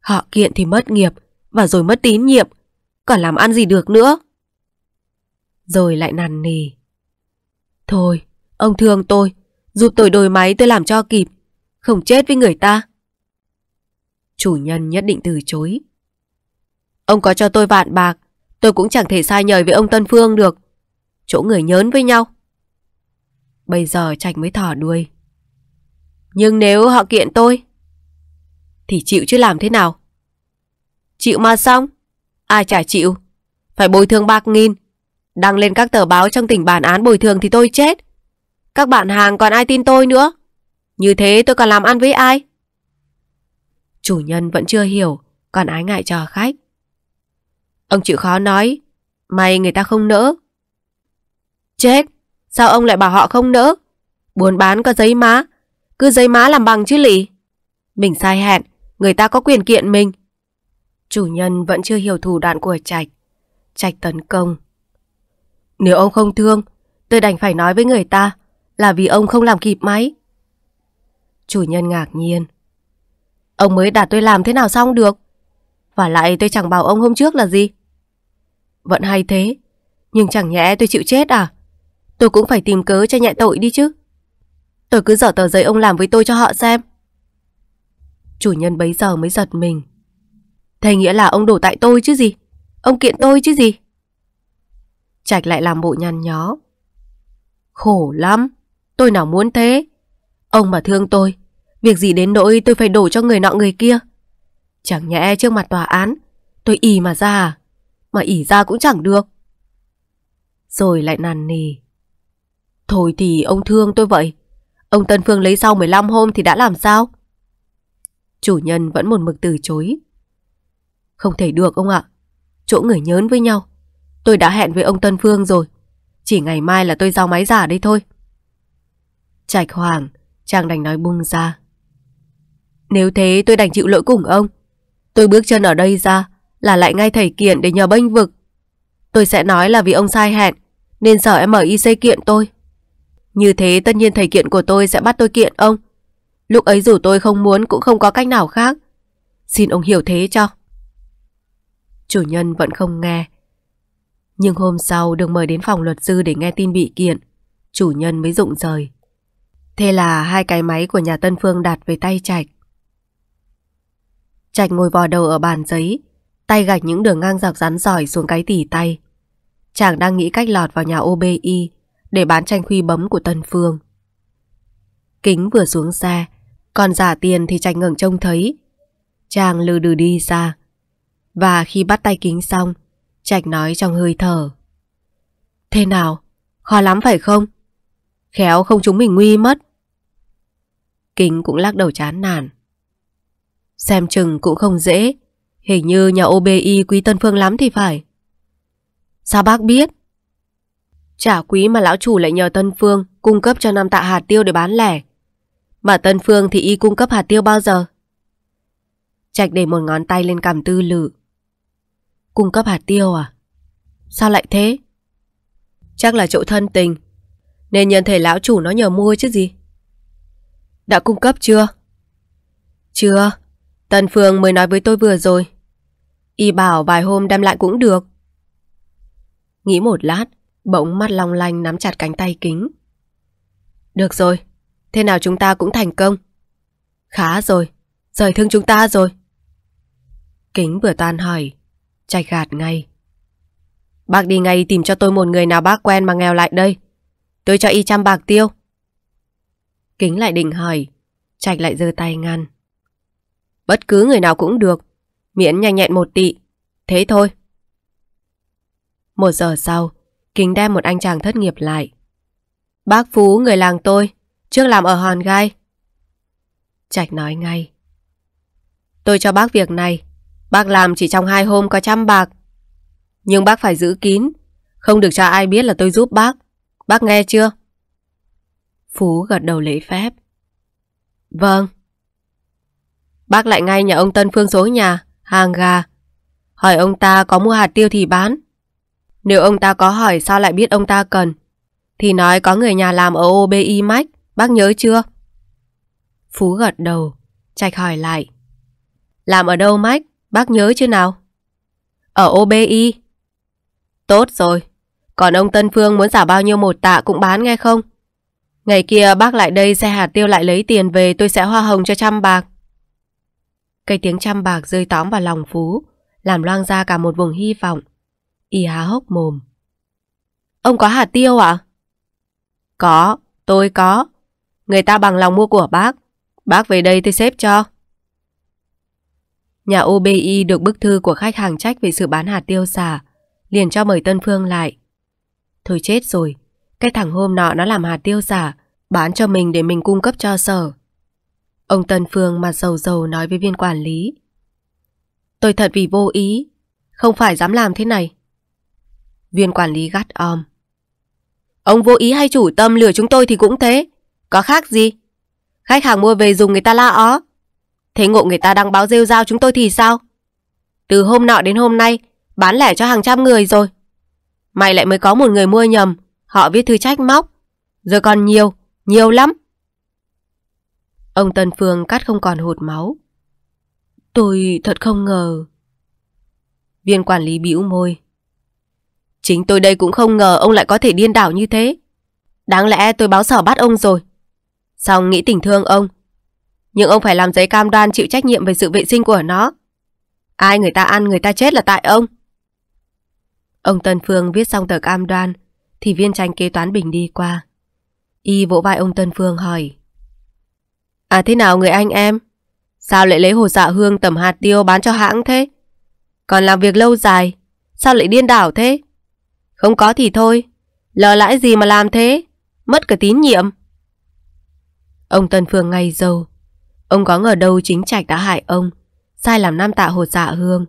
Họ kiện thì mất nghiệp và rồi mất tín nhiệm, còn làm ăn gì được nữa. Rồi lại nằn nì. Thôi, ông thương tôi, giúp tôi đổi máy tôi làm cho kịp, không chết với người ta. Chủ nhân nhất định từ chối. Ông có cho tôi vạn bạc, tôi cũng chẳng thể sai nhời với ông Tân Phương được. Chỗ người nhớn với nhau. Bây giờ Trạch mới thỏ đuôi. Nhưng nếu họ kiện tôi, thì chịu chứ làm thế nào. Chịu mà xong, ai chả chịu, phải bồi thường bạc nghìn. Đăng lên các tờ báo trong tỉnh bản án bồi thường thì tôi chết. Các bạn hàng còn ai tin tôi nữa. Như thế tôi còn làm ăn với ai? Chủ nhân vẫn chưa hiểu, còn ái ngại cho khách. Ông chịu khó nói, may người ta không nỡ. Chết, sao ông lại bảo họ không nỡ? Buôn bán có giấy má, cứ giấy má làm bằng chứ lì. Mình sai hẹn, Người ta có quyền kiện mình. Chủ nhân vẫn chưa hiểu thủ đoạn của Trạch. Trạch tấn công. Nếu ông không thương, tôi đành phải nói với người ta là vì ông không làm kịp máy. Chủ nhân ngạc nhiên. Ông mới đặt tôi làm thế nào xong được? Và lại tôi chẳng bảo ông hôm trước là gì. Vẫn hay thế, nhưng chẳng nhẽ tôi chịu chết à? Tôi cũng phải tìm cớ cho nhẹ tội đi chứ. Tôi cứ dở tờ giấy ông làm với tôi cho họ xem. Chủ nhân bấy giờ mới giật mình. thầy nghĩa là ông đổ tại tôi chứ gì? Ông kiện tôi chứ gì? Trạch lại làm bộ nhăn nhó. Khổ lắm, tôi nào muốn thế. Ông mà thương tôi, việc gì đến nỗi tôi phải đổ cho người nọ người kia. Chẳng nhẽ trước mặt tòa án, tôi ỉ mà ra à? Mà ỉ ra cũng chẳng được. Rồi lại nằn nì. Thôi thì ông thương tôi vậy. Ông Tân Phương lấy sau 15 hôm thì đã làm sao? chủ nhân vẫn một mực từ chối. Không thể được ông ạ, chỗ người nhớn với nhau. Tôi đã hẹn với ông Tân Phương rồi, chỉ ngày mai là tôi giao máy giả đây thôi. Trạch hoàng, chàng đành nói bung ra. Nếu thế tôi đành chịu lỗi cùng ông. Tôi bước chân ở đây ra là lại ngay thầy kiện để nhờ bênh vực. Tôi sẽ nói là vì ông sai hẹn nên sợ em mở y xây kiện tôi. Như thế tất nhiên thầy kiện của tôi sẽ bắt tôi kiện ông Lúc ấy dù tôi không muốn cũng không có cách nào khác. Xin ông hiểu thế cho. Chủ nhân vẫn không nghe. Nhưng hôm sau được mời đến phòng luật sư để nghe tin bị kiện. Chủ nhân mới rụng rời. Thế là hai cái máy của nhà Tân Phương đặt về tay Trạch. Trạch ngồi vò đầu ở bàn giấy, tay gạch những đường ngang dọc rắn giỏi xuống cái tỉ tay. Chàng đang nghĩ cách lọt vào nhà OBI để bán tranh khuy bấm của Tân Phương. Kính vừa xuống xe còn giả tiền thì chàng ngẩng trông thấy. Chàng lừ đừ đi ra. Và khi bắt tay kính xong, trạch nói trong hơi thở. Thế nào? Khó lắm phải không? Khéo không chúng mình nguy mất. Kính cũng lắc đầu chán nản. Xem chừng cũng không dễ. Hình như nhà OBI quý Tân Phương lắm thì phải. Sao bác biết? Chả quý mà lão chủ lại nhờ Tân Phương cung cấp cho Nam Tạ hạt tiêu để bán lẻ. Mà Tân Phương thì y cung cấp hạt tiêu bao giờ? Trạch để một ngón tay lên cằm tư lự. Cung cấp hạt tiêu à? Sao lại thế? Chắc là chỗ thân tình. Nên nhân thể lão chủ nó nhờ mua chứ gì? Đã cung cấp chưa? Chưa. Tân Phương mới nói với tôi vừa rồi. Y bảo vài hôm đem lại cũng được. Nghĩ một lát, bỗng mắt long lanh nắm chặt cánh tay kính. Được rồi, thế nào chúng ta cũng thành công. Khá rồi, rời thương chúng ta rồi. Kính vừa tan hỏi, chạy gạt ngay. Bác đi ngay tìm cho tôi một người nào bác quen mà nghèo lại đây. Tôi cho y trăm bạc tiêu. Kính lại định hỏi, trạch lại giơ tay ngăn. Bất cứ người nào cũng được, miễn nhanh nhẹn một tị, thế thôi. Một giờ sau, Kính đem một anh chàng thất nghiệp lại. Bác Phú, người làng tôi, Trước làm ở hòn gai. Trạch nói ngay. Tôi cho bác việc này. Bác làm chỉ trong hai hôm có trăm bạc. Nhưng bác phải giữ kín. Không được cho ai biết là tôi giúp bác. Bác nghe chưa? Phú gật đầu lễ phép. Vâng. Bác lại ngay nhà ông Tân Phương số nhà, hàng gà. Hỏi ông ta có mua hạt tiêu thì bán. Nếu ông ta có hỏi sao lại biết ông ta cần, thì nói có người nhà làm ở OBI Max Bác nhớ chưa? Phú gật đầu, Trạch hỏi lại. Làm ở đâu Mách? Bác nhớ chưa nào? Ở OBI. Tốt rồi. Còn ông Tân Phương muốn giả bao nhiêu một tạ cũng bán nghe không? Ngày kia bác lại đây xe hạt tiêu lại lấy tiền về tôi sẽ hoa hồng cho trăm bạc. Cây tiếng trăm bạc rơi tóm vào lòng Phú, làm loang ra cả một vùng hy vọng. Y há hốc mồm. Ông có hạt tiêu ạ? À? Có, tôi có. Người ta bằng lòng mua của bác. Bác về đây tôi xếp cho. Nhà OBI được bức thư của khách hàng trách về sự bán hạt tiêu xả, liền cho mời Tân Phương lại. Thôi chết rồi, cái thằng hôm nọ nó làm hạt tiêu giả, bán cho mình để mình cung cấp cho sở. Ông Tân Phương mặt dầu dầu nói với viên quản lý. Tôi thật vì vô ý, không phải dám làm thế này. Viên quản lý gắt om. Ông vô ý hay chủ tâm lừa chúng tôi thì cũng thế. Có khác gì? Khách hàng mua về dùng người ta la ó. Thế ngộ người ta đang báo rêu rao chúng tôi thì sao? Từ hôm nọ đến hôm nay, bán lẻ cho hàng trăm người rồi. Mày lại mới có một người mua nhầm, họ viết thư trách móc. rồi còn nhiều, nhiều lắm. Ông Tân Phương cắt không còn hụt máu. Tôi thật không ngờ. Viên quản lý bĩu môi. Chính tôi đây cũng không ngờ ông lại có thể điên đảo như thế. Đáng lẽ tôi báo sở bắt ông rồi. Xong nghĩ tình thương ông. Nhưng ông phải làm giấy cam đoan chịu trách nhiệm về sự vệ sinh của nó. Ai người ta ăn người ta chết là tại ông. Ông Tân Phương viết xong tờ cam đoan thì viên tranh kế toán Bình đi qua. Y vỗ vai ông Tân Phương hỏi À thế nào người anh em? Sao lại lấy hồ dạ hương tẩm hạt tiêu bán cho hãng thế? Còn làm việc lâu dài, sao lại điên đảo thế? Không có thì thôi, lờ lãi gì mà làm thế? Mất cả tín nhiệm. Ông Tân Phương ngay dâu. Ông có ngờ đâu chính trạch đã hại ông. Sai làm nam tạ hột dạ hương.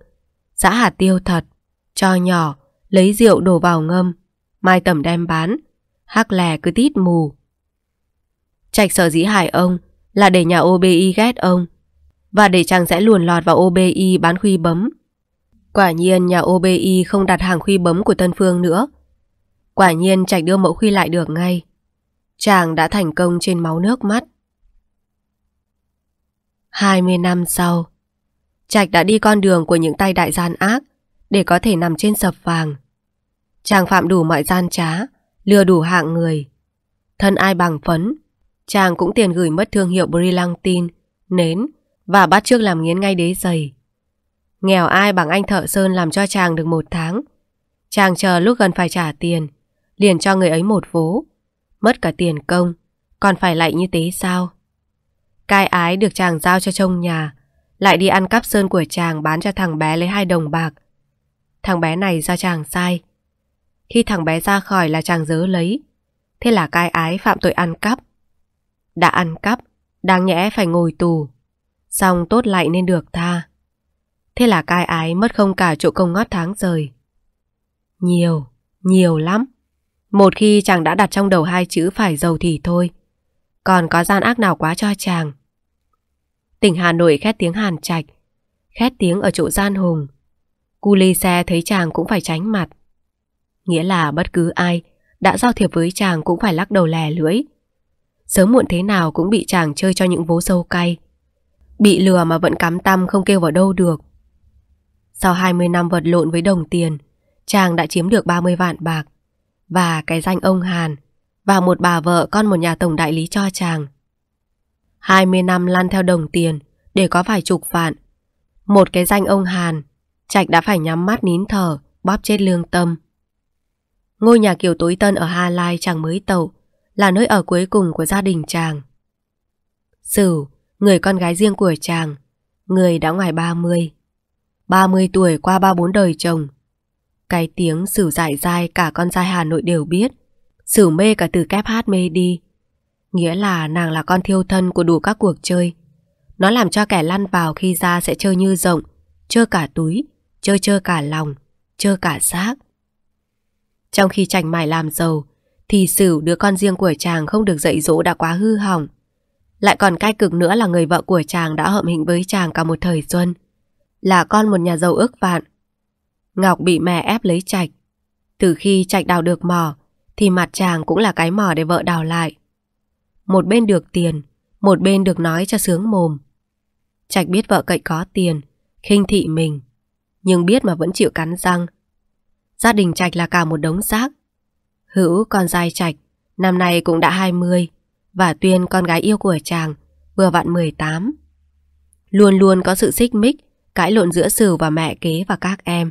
Xã hạt tiêu thật. Cho nhỏ, lấy rượu đổ vào ngâm. Mai tẩm đem bán. Hắc lè cứ tít mù. Trạch sở dĩ hại ông là để nhà OBI ghét ông. Và để chàng sẽ luồn lọt vào OBI bán khuy bấm. Quả nhiên nhà OBI không đặt hàng khuy bấm của Tân Phương nữa. Quả nhiên Trạch đưa mẫu khuy lại được ngay chàng đã thành công trên máu nước mắt. 20 năm sau, Trạch đã đi con đường của những tay đại gian ác để có thể nằm trên sập vàng. Chàng phạm đủ mọi gian trá, lừa đủ hạng người. Thân ai bằng phấn, chàng cũng tiền gửi mất thương hiệu Brillantin, nến và bắt trước làm nghiến ngay đế giày. Nghèo ai bằng anh thợ sơn làm cho chàng được một tháng. Chàng chờ lúc gần phải trả tiền, liền cho người ấy một vố mất cả tiền công, còn phải lại như thế sao? Cai ái được chàng giao cho trông nhà, lại đi ăn cắp sơn của chàng bán cho thằng bé lấy hai đồng bạc. Thằng bé này do chàng sai. Khi thằng bé ra khỏi là chàng dớ lấy, thế là cai ái phạm tội ăn cắp. Đã ăn cắp, đáng nhẽ phải ngồi tù, xong tốt lại nên được tha. Thế là cai ái mất không cả chỗ công ngót tháng rời. Nhiều, nhiều lắm. Một khi chàng đã đặt trong đầu hai chữ phải giàu thì thôi. Còn có gian ác nào quá cho chàng. Tỉnh Hà Nội khét tiếng hàn trạch, khét tiếng ở chỗ gian hùng. Cu ly xe thấy chàng cũng phải tránh mặt. Nghĩa là bất cứ ai đã giao thiệp với chàng cũng phải lắc đầu lè lưỡi. Sớm muộn thế nào cũng bị chàng chơi cho những vố sâu cay. Bị lừa mà vẫn cắm tâm không kêu vào đâu được. Sau 20 năm vật lộn với đồng tiền, chàng đã chiếm được 30 vạn bạc và cái danh ông Hàn và một bà vợ con một nhà tổng đại lý cho chàng. 20 năm lăn theo đồng tiền để có vài chục vạn. Một cái danh ông Hàn, Trạch đã phải nhắm mắt nín thở, bóp chết lương tâm. Ngôi nhà kiểu tối tân ở Hà Lai chàng mới tậu, là nơi ở cuối cùng của gia đình chàng. Sử, người con gái riêng của chàng, người đã ngoài 30. 30 tuổi qua ba bốn đời chồng, cái tiếng sử giải dai cả con trai Hà Nội đều biết. Sử mê cả từ kép hát mê đi. Nghĩa là nàng là con thiêu thân của đủ các cuộc chơi. Nó làm cho kẻ lăn vào khi ra sẽ chơi như rộng, chơi cả túi, chơi chơi cả lòng, chơi cả xác. Trong khi chàng mải làm giàu, thì Sửu đứa con riêng của chàng không được dạy dỗ đã quá hư hỏng. Lại còn cay cực nữa là người vợ của chàng đã hợm hình với chàng cả một thời xuân. Là con một nhà giàu ước vạn, Ngọc bị mẹ ép lấy trạch. Từ khi trạch đào được mỏ, thì mặt chàng cũng là cái mỏ để vợ đào lại. Một bên được tiền, một bên được nói cho sướng mồm. Trạch biết vợ cậy có tiền, khinh thị mình, nhưng biết mà vẫn chịu cắn răng. Gia đình Trạch là cả một đống xác. Hữu con dài Trạch, năm nay cũng đã 20, và Tuyên con gái yêu của chàng, vừa vặn 18. Luôn luôn có sự xích mích, cãi lộn giữa Sửu và mẹ kế và các em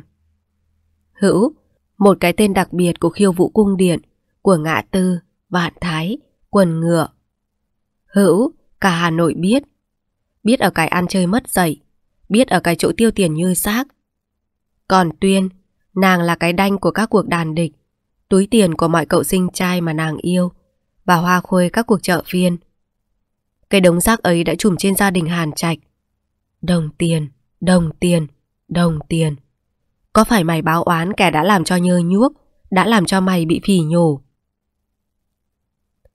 hữu, một cái tên đặc biệt của khiêu vũ cung điện, của ngạ tư, vạn thái, quần ngựa. Hữu, cả Hà Nội biết. Biết ở cái ăn chơi mất dậy, biết ở cái chỗ tiêu tiền như xác. Còn Tuyên, nàng là cái đanh của các cuộc đàn địch, túi tiền của mọi cậu sinh trai mà nàng yêu và hoa khôi các cuộc chợ phiên. Cái đống rác ấy đã trùm trên gia đình Hàn Trạch. Đồng tiền, đồng tiền, đồng tiền. Có phải mày báo oán kẻ đã làm cho nhơ nhuốc, đã làm cho mày bị phỉ nhổ?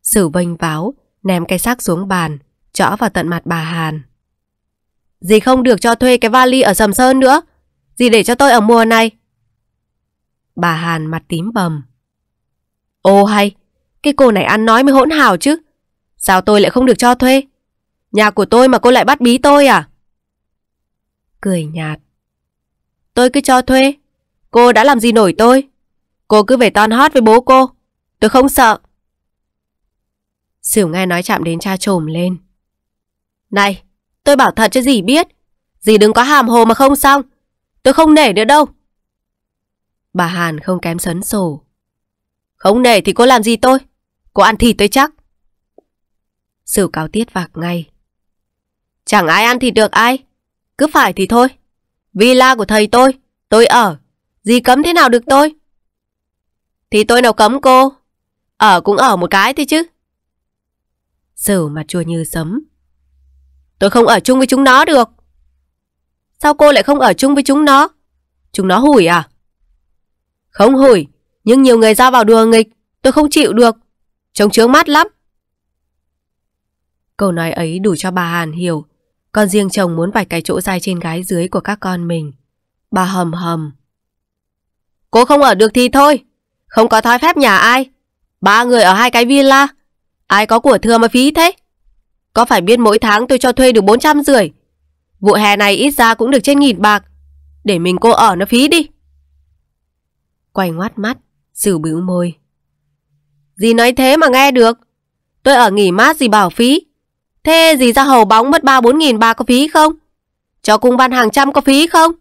Sử vênh váo, ném cái xác xuống bàn, chõ vào tận mặt bà Hàn. Dì không được cho thuê cái vali ở Sầm Sơn nữa. Dì để cho tôi ở mùa này. Bà Hàn mặt tím bầm. Ô hay, cái cô này ăn nói mới hỗn hào chứ. Sao tôi lại không được cho thuê? Nhà của tôi mà cô lại bắt bí tôi à? Cười nhạt. Tôi cứ cho thuê. Cô đã làm gì nổi tôi? Cô cứ về ton hót với bố cô. Tôi không sợ. Sửu nghe nói chạm đến cha trồm lên. Này, tôi bảo thật cho dì biết. Dì đừng có hàm hồ mà không xong. Tôi không nể nữa đâu. Bà Hàn không kém sấn sổ. Không nể thì cô làm gì tôi? Cô ăn thịt tôi chắc. Sửu cáo tiết vạc ngay. Chẳng ai ăn thịt được ai. Cứ phải thì thôi. Villa của thầy tôi, tôi ở. Gì cấm thế nào được tôi? Thì tôi nào cấm cô? Ở cũng ở một cái thôi chứ. Sửu mặt chua như sấm. Tôi không ở chung với chúng nó được. Sao cô lại không ở chung với chúng nó? Chúng nó hủi à? Không hủi, nhưng nhiều người ra vào đùa nghịch, tôi không chịu được. Trông chướng mắt lắm. Câu nói ấy đủ cho bà Hàn hiểu con riêng chồng muốn vạch cái chỗ dài trên gái dưới của các con mình. Bà hầm hầm. Cô không ở được thì thôi. Không có thói phép nhà ai. Ba người ở hai cái villa. Ai có của thừa mà phí thế? Có phải biết mỗi tháng tôi cho thuê được 400 rưỡi. Vụ hè này ít ra cũng được trên nghìn bạc. Để mình cô ở nó phí đi. Quay ngoắt mắt, sử bĩu môi. Gì nói thế mà nghe được. Tôi ở nghỉ mát gì bảo phí. Thế gì ra hầu bóng mất 3-4 nghìn ba có phí không? Cho cung văn hàng trăm có phí không?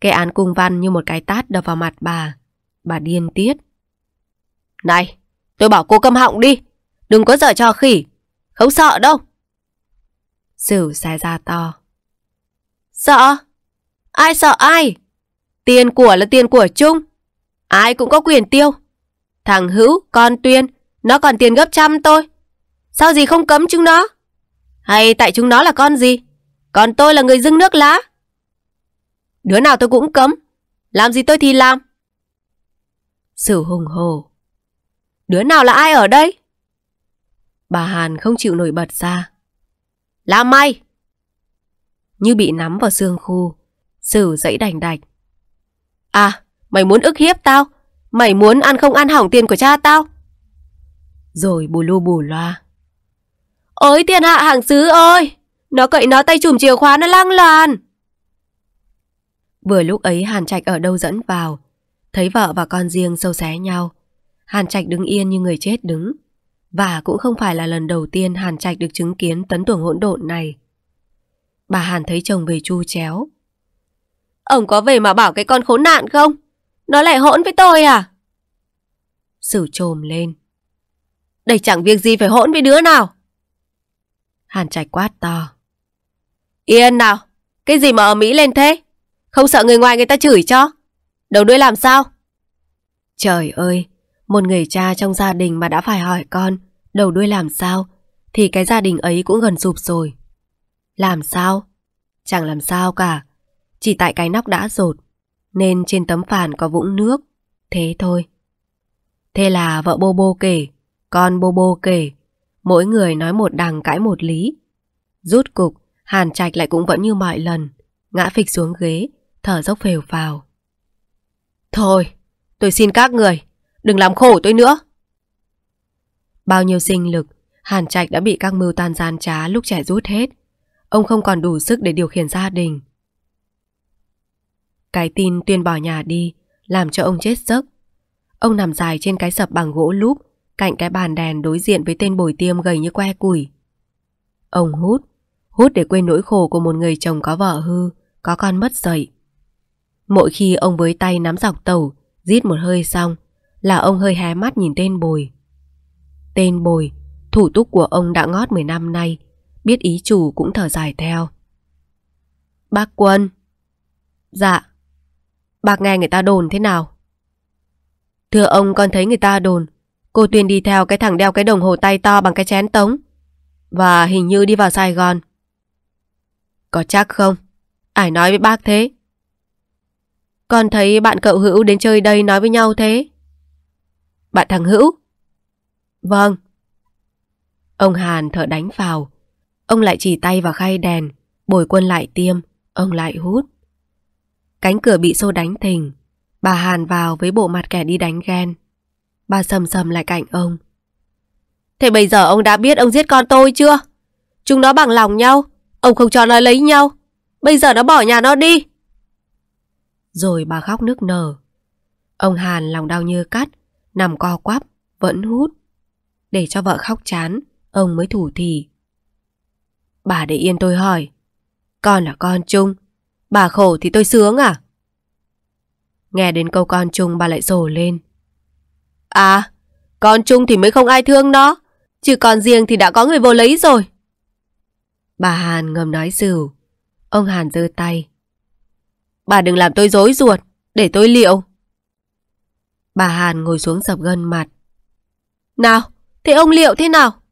Cái án cung văn như một cái tát đập vào mặt bà. Bà điên tiết. Này, tôi bảo cô câm họng đi. Đừng có dở trò khỉ. Không sợ đâu. Sửu xài ra to. Sợ? Ai sợ ai? Tiền của là tiền của chung. Ai cũng có quyền tiêu. Thằng Hữu, con Tuyên, nó còn tiền gấp trăm tôi. Sao gì không cấm chúng nó? Hay tại chúng nó là con gì? Còn tôi là người dưng nước lá. Đứa nào tôi cũng cấm. Làm gì tôi thì làm. Sử hùng hồ. Đứa nào là ai ở đây? Bà Hàn không chịu nổi bật ra. Là mày! Như bị nắm vào xương khu. Sử dãy đành đạch. À, mày muốn ức hiếp tao? Mày muốn ăn không ăn hỏng tiền của cha tao? Rồi bù lô bù loa. Ôi thiên hạ hàng sứ ơi! Nó cậy nó tay chùm chìa khóa nó lăng loàn. Vừa lúc ấy Hàn Trạch ở đâu dẫn vào, thấy vợ và con riêng sâu xé nhau. Hàn Trạch đứng yên như người chết đứng. Và cũng không phải là lần đầu tiên Hàn Trạch được chứng kiến tấn tưởng hỗn độn này. Bà Hàn thấy chồng về chu chéo. Ông có về mà bảo cái con khốn nạn không? Nó lại hỗn với tôi à? Sử trồm lên. Đây chẳng việc gì phải hỗn với đứa nào. Hàn Trạch quát to. Yên nào, cái gì mà ở Mỹ lên thế? Không sợ người ngoài người ta chửi cho? Đầu đuôi làm sao? Trời ơi, một người cha trong gia đình mà đã phải hỏi con đầu đuôi làm sao, thì cái gia đình ấy cũng gần sụp rồi. Làm sao? Chẳng làm sao cả. Chỉ tại cái nóc đã rột, nên trên tấm phản có vũng nước. Thế thôi. Thế là vợ bô bô kể, con bô bô kể, mỗi người nói một đằng cãi một lý. Rút cục, Hàn Trạch lại cũng vẫn như mọi lần, ngã phịch xuống ghế, thở dốc phều vào. Thôi, tôi xin các người, đừng làm khổ tôi nữa. Bao nhiêu sinh lực, Hàn Trạch đã bị các mưu tan gian trá lúc trẻ rút hết. Ông không còn đủ sức để điều khiển gia đình. Cái tin tuyên bỏ nhà đi, làm cho ông chết giấc. Ông nằm dài trên cái sập bằng gỗ lúp, cạnh cái bàn đèn đối diện với tên bồi tiêm gầy như que củi. Ông hút, hút để quên nỗi khổ của một người chồng có vợ hư, có con mất dậy. Mỗi khi ông với tay nắm dọc tàu, rít một hơi xong, là ông hơi hé mắt nhìn tên bồi. Tên bồi, thủ túc của ông đã ngót 10 năm nay, biết ý chủ cũng thở dài theo. Bác Quân Dạ Bác nghe người ta đồn thế nào? Thưa ông con thấy người ta đồn Cô Tuyên đi theo cái thằng đeo cái đồng hồ tay to bằng cái chén tống. Và hình như đi vào Sài Gòn. Có chắc không? Ai nói với bác thế? Con thấy bạn cậu Hữu đến chơi đây nói với nhau thế. Bạn thằng Hữu? Vâng. Ông Hàn thở đánh vào. Ông lại chỉ tay vào khay đèn, bồi quân lại tiêm, ông lại hút. Cánh cửa bị xô đánh thình, bà Hàn vào với bộ mặt kẻ đi đánh ghen. Bà sầm sầm lại cạnh ông. Thế bây giờ ông đã biết ông giết con tôi chưa? Chúng nó bằng lòng nhau. Ông không cho nó lấy nhau. Bây giờ nó bỏ nhà nó đi. Rồi bà khóc nức nở. Ông Hàn lòng đau như cắt, nằm co quắp, vẫn hút. Để cho vợ khóc chán, ông mới thủ thì. Bà để yên tôi hỏi. Con là con chung. Bà khổ thì tôi sướng à? Nghe đến câu con chung bà lại rồ lên. À, con chung thì mới không ai thương nó, chứ con riêng thì đã có người vô lấy rồi. Bà Hàn ngầm nói dìu, ông Hàn giơ tay. Bà đừng làm tôi dối ruột, để tôi liệu. Bà Hàn ngồi xuống dập gân mặt. Nào, thế ông liệu thế nào?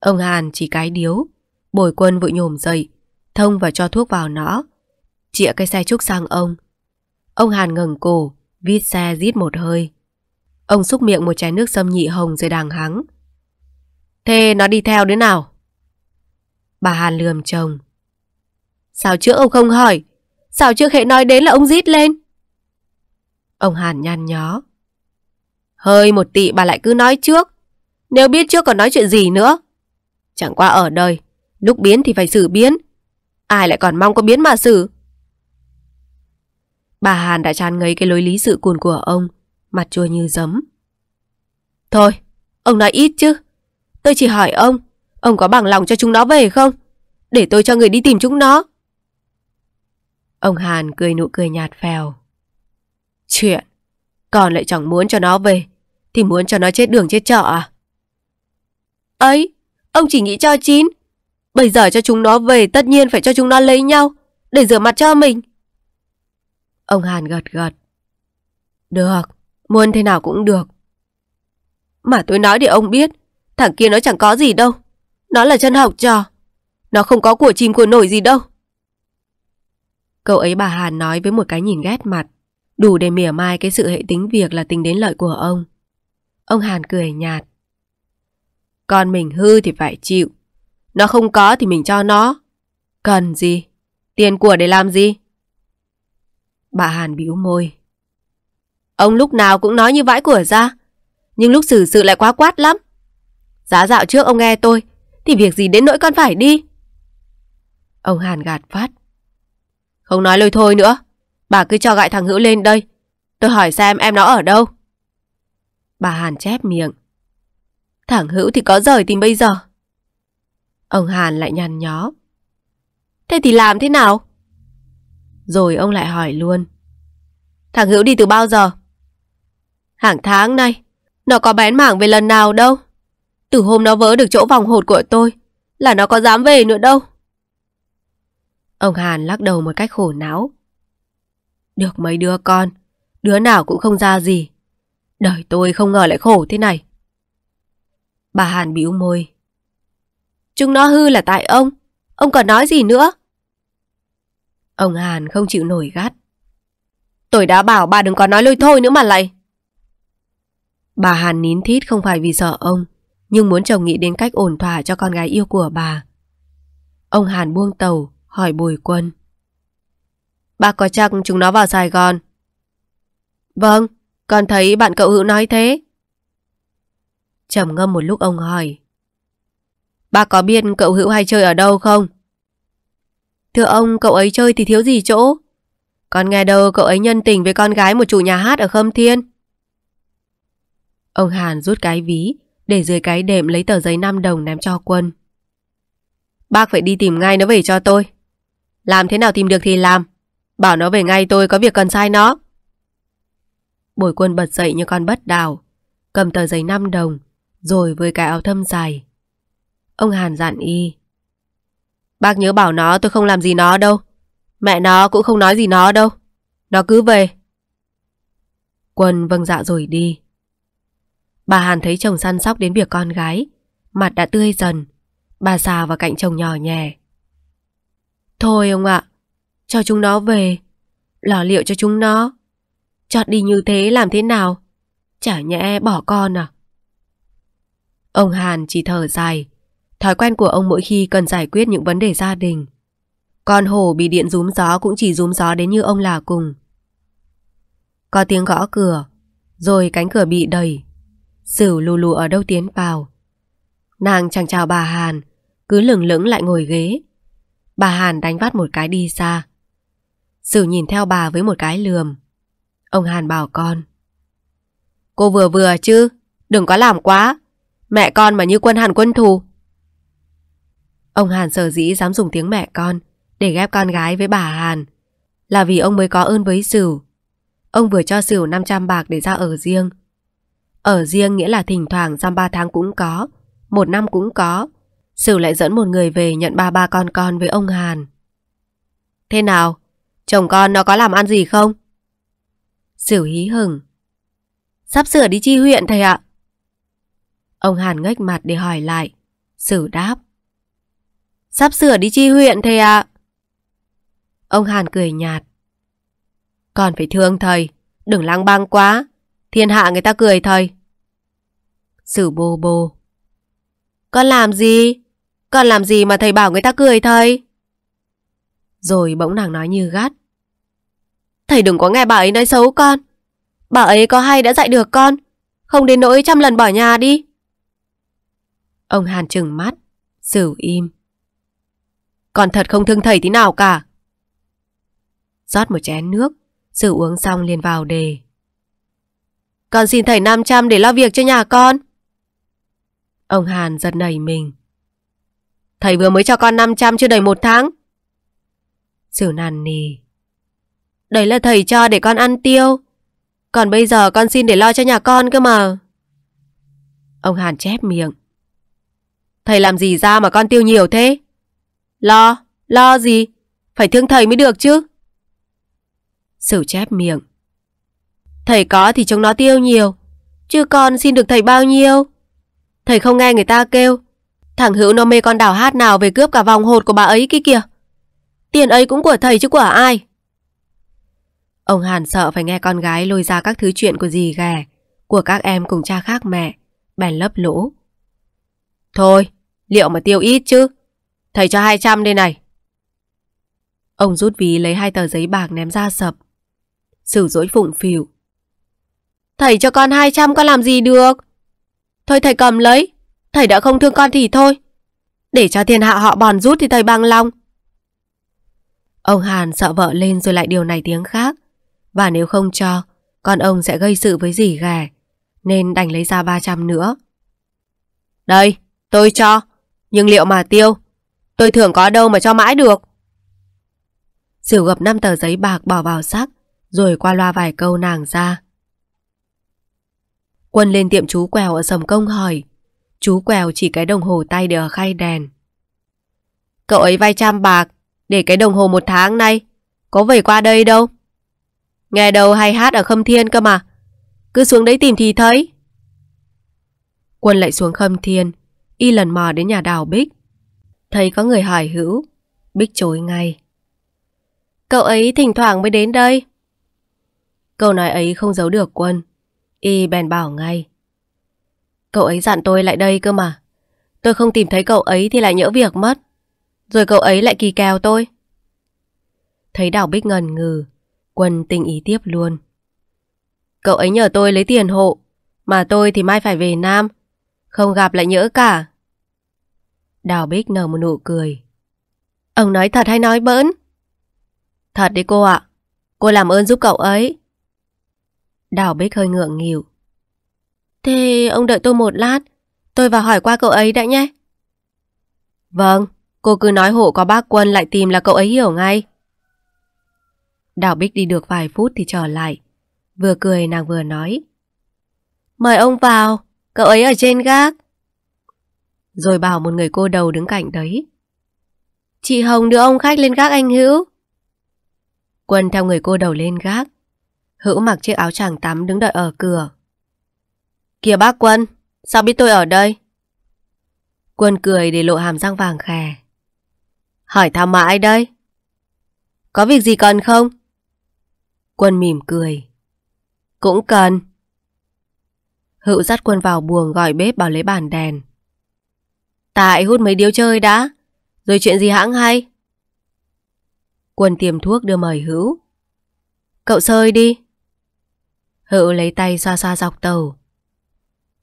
Ông Hàn chỉ cái điếu, bồi quân vội nhổm dậy, thông và cho thuốc vào nó. Chịa cây xe trúc sang ông. Ông Hàn ngẩng cổ, vít xe rít một hơi. Ông xúc miệng một chai nước sâm nhị hồng rồi đàng hắng. Thế nó đi theo đứa nào? Bà Hàn lườm chồng. Sao trước ông không hỏi? Sao trước hệ nói đến là ông rít lên? Ông Hàn nhăn nhó. Hơi một tị bà lại cứ nói trước. Nếu biết trước còn nói chuyện gì nữa. Chẳng qua ở đời, lúc biến thì phải xử biến. Ai lại còn mong có biến mà xử. Bà Hàn đã tràn ngấy cái lối lý sự cuồn của ông mặt chua như giấm. Thôi, ông nói ít chứ. Tôi chỉ hỏi ông, ông có bằng lòng cho chúng nó về không? Để tôi cho người đi tìm chúng nó. Ông Hàn cười nụ cười nhạt phèo. Chuyện, còn lại chẳng muốn cho nó về, thì muốn cho nó chết đường chết chợ à? Ấy, ông chỉ nghĩ cho chín. Bây giờ cho chúng nó về tất nhiên phải cho chúng nó lấy nhau, để rửa mặt cho mình. Ông Hàn gật gật. Được, Muốn thế nào cũng được. Mà tôi nói để ông biết, thằng kia nó chẳng có gì đâu. Nó là chân học trò. Nó không có của chim của nổi gì đâu. Câu ấy bà Hàn nói với một cái nhìn ghét mặt, đủ để mỉa mai cái sự hệ tính việc là tính đến lợi của ông. Ông Hàn cười nhạt. Con mình hư thì phải chịu. Nó không có thì mình cho nó. Cần gì? Tiền của để làm gì? Bà Hàn bĩu môi. Ông lúc nào cũng nói như vãi của ra. Nhưng lúc xử sự lại quá quát lắm. Giá dạo trước ông nghe tôi, thì việc gì đến nỗi con phải đi. Ông Hàn gạt phát. Không nói lời thôi nữa. Bà cứ cho gọi thằng Hữu lên đây. Tôi hỏi xem em nó ở đâu. Bà Hàn chép miệng. Thằng Hữu thì có rời tìm bây giờ. Ông Hàn lại nhăn nhó. Thế thì làm thế nào? Rồi ông lại hỏi luôn. Thằng Hữu đi từ bao giờ? Hàng tháng nay, nó có bén mảng về lần nào đâu. Từ hôm nó vỡ được chỗ vòng hột của tôi, là nó có dám về nữa đâu. Ông Hàn lắc đầu một cách khổ não. Được mấy đứa con, đứa nào cũng không ra gì. Đời tôi không ngờ lại khổ thế này. Bà Hàn bĩu môi. Chúng nó hư là tại ông, ông còn nói gì nữa? Ông Hàn không chịu nổi gắt. Tôi đã bảo bà đừng có nói lôi thôi nữa mà lại. Bà Hàn nín thít không phải vì sợ ông, nhưng muốn chồng nghĩ đến cách ổn thỏa cho con gái yêu của bà. Ông Hàn buông tàu, hỏi Bùi Quân. Bà có chắc chúng nó vào Sài Gòn? Vâng, con thấy bạn cậu hữu nói thế. Trầm ngâm một lúc ông hỏi. Bà có biết cậu hữu hay chơi ở đâu không? Thưa ông, cậu ấy chơi thì thiếu gì chỗ? Con nghe đâu cậu ấy nhân tình với con gái một chủ nhà hát ở Khâm Thiên. Ông Hàn rút cái ví, để dưới cái đệm lấy tờ giấy 5 đồng ném cho quân. Bác phải đi tìm ngay nó về cho tôi. Làm thế nào tìm được thì làm. Bảo nó về ngay tôi có việc cần sai nó. Bồi quân bật dậy như con bất đào, cầm tờ giấy 5 đồng, rồi với cái áo thâm dài. Ông Hàn dặn y. Bác nhớ bảo nó tôi không làm gì nó đâu. Mẹ nó cũng không nói gì nó đâu. Nó cứ về. Quân vâng dạ rồi đi. Bà Hàn thấy chồng săn sóc đến việc con gái, mặt đã tươi dần. Bà già vào cạnh chồng nhỏ nhẹ. Thôi ông ạ, cho chúng nó về, lò liệu cho chúng nó. Chọt đi như thế làm thế nào? Chả nhẽ bỏ con à? Ông Hàn chỉ thở dài. Thói quen của ông mỗi khi cần giải quyết những vấn đề gia đình. Con hổ bị điện rúm gió cũng chỉ rúm gió đến như ông là cùng. Có tiếng gõ cửa, rồi cánh cửa bị đẩy. Sửu lù lù ở đâu tiến vào. Nàng chẳng chào bà Hàn, cứ lửng lững lại ngồi ghế. Bà Hàn đánh vắt một cái đi xa. Sửu nhìn theo bà với một cái lườm. Ông Hàn bảo con. Cô vừa vừa chứ, đừng có làm quá. Mẹ con mà như quân Hàn quân thù. Ông Hàn sở dĩ dám dùng tiếng mẹ con để ghép con gái với bà Hàn là vì ông mới có ơn với Sửu. Ông vừa cho Sửu 500 bạc để ra ở riêng ở riêng nghĩa là thỉnh thoảng giam 3 tháng cũng có, một năm cũng có. Sửu lại dẫn một người về nhận ba ba con con với ông Hàn. Thế nào? Chồng con nó có làm ăn gì không? Sửu hí hửng. Sắp sửa đi chi huyện thầy ạ. Ông Hàn ngách mặt để hỏi lại. Sửu đáp. Sắp sửa đi chi huyện thầy ạ. Ông Hàn cười nhạt. Còn phải thương thầy, đừng lang bang quá. Thiên hạ người ta cười thầy. Sử bô bô. Con làm gì? Con làm gì mà thầy bảo người ta cười thầy? Rồi bỗng nàng nói như gắt. Thầy đừng có nghe bà ấy nói xấu con. Bà ấy có hay đã dạy được con. Không đến nỗi trăm lần bỏ nhà đi. Ông Hàn trừng mắt, xử im. Con thật không thương thầy tí nào cả. rót một chén nước, Sử uống xong liền vào đề. Con xin thầy 500 để lo việc cho nhà con. Ông Hàn giật nảy mình. Thầy vừa mới cho con 500 chưa đầy một tháng. Sửu nàn nì. Đấy là thầy cho để con ăn tiêu. Còn bây giờ con xin để lo cho nhà con cơ mà. Ông Hàn chép miệng. Thầy làm gì ra mà con tiêu nhiều thế? Lo, lo gì? Phải thương thầy mới được chứ. Sửu chép miệng. Thầy có thì chúng nó tiêu nhiều Chứ con xin được thầy bao nhiêu Thầy không nghe người ta kêu Thằng Hữu nó mê con đảo hát nào Về cướp cả vòng hột của bà ấy kia kìa Tiền ấy cũng của thầy chứ của ai Ông Hàn sợ phải nghe con gái lôi ra các thứ chuyện của dì ghẻ, của các em cùng cha khác mẹ, bèn lấp lỗ. Thôi, liệu mà tiêu ít chứ? Thầy cho 200 đây này. Ông rút ví lấy hai tờ giấy bạc ném ra sập. Sử dỗi phụng phỉu, Thầy cho con 200 con làm gì được? Thôi thầy cầm lấy, thầy đã không thương con thì thôi. Để cho thiên hạ họ bòn rút thì thầy bằng lòng. Ông Hàn sợ vợ lên rồi lại điều này tiếng khác. Và nếu không cho, con ông sẽ gây sự với dì ghẻ. Nên đành lấy ra 300 nữa. Đây, tôi cho. Nhưng liệu mà tiêu? Tôi thường có đâu mà cho mãi được. Diều gập năm tờ giấy bạc bỏ vào sắc, rồi qua loa vài câu nàng ra. Quân lên tiệm chú quèo ở sầm công hỏi. Chú quèo chỉ cái đồng hồ tay để ở khay đèn. Cậu ấy vay trăm bạc, để cái đồng hồ một tháng nay. Có về qua đây đâu. Nghe đầu hay hát ở Khâm Thiên cơ mà. Cứ xuống đấy tìm thì thấy. Quân lại xuống Khâm Thiên, y lần mò đến nhà đào Bích. Thấy có người hỏi hữu, Bích chối ngay. Cậu ấy thỉnh thoảng mới đến đây. Câu nói ấy không giấu được Quân. Y bèn bảo ngay. Cậu ấy dặn tôi lại đây cơ mà. Tôi không tìm thấy cậu ấy thì lại nhỡ việc mất. Rồi cậu ấy lại kỳ kèo tôi. Thấy Đào Bích ngần ngừ, Quân tình ý tiếp luôn. Cậu ấy nhờ tôi lấy tiền hộ, mà tôi thì mai phải về Nam. Không gặp lại nhỡ cả. Đào Bích nở một nụ cười. Ông nói thật hay nói bỡn? Thật đấy cô ạ. À. Cô làm ơn giúp cậu ấy. Đào Bích hơi ngượng nghịu. Thế ông đợi tôi một lát, tôi vào hỏi qua cậu ấy đã nhé. Vâng, cô cứ nói hộ có bác quân lại tìm là cậu ấy hiểu ngay. Đào Bích đi được vài phút thì trở lại. Vừa cười nàng vừa nói. Mời ông vào, cậu ấy ở trên gác. Rồi bảo một người cô đầu đứng cạnh đấy. Chị Hồng đưa ông khách lên gác anh Hữu. Quân theo người cô đầu lên gác. Hữu mặc chiếc áo chàng tắm đứng đợi ở cửa. Kìa bác Quân, sao biết tôi ở đây? Quân cười để lộ hàm răng vàng khè. Hỏi thăm mà ai đây? Có việc gì cần không? Quân mỉm cười. Cũng cần. Hữu dắt quân vào buồng gọi bếp bảo lấy bàn đèn. Tại hút mấy điếu chơi đã, rồi chuyện gì hãng hay? Quân tiềm thuốc đưa mời Hữu. Cậu sơi đi. Hữu lấy tay xoa xoa dọc tàu.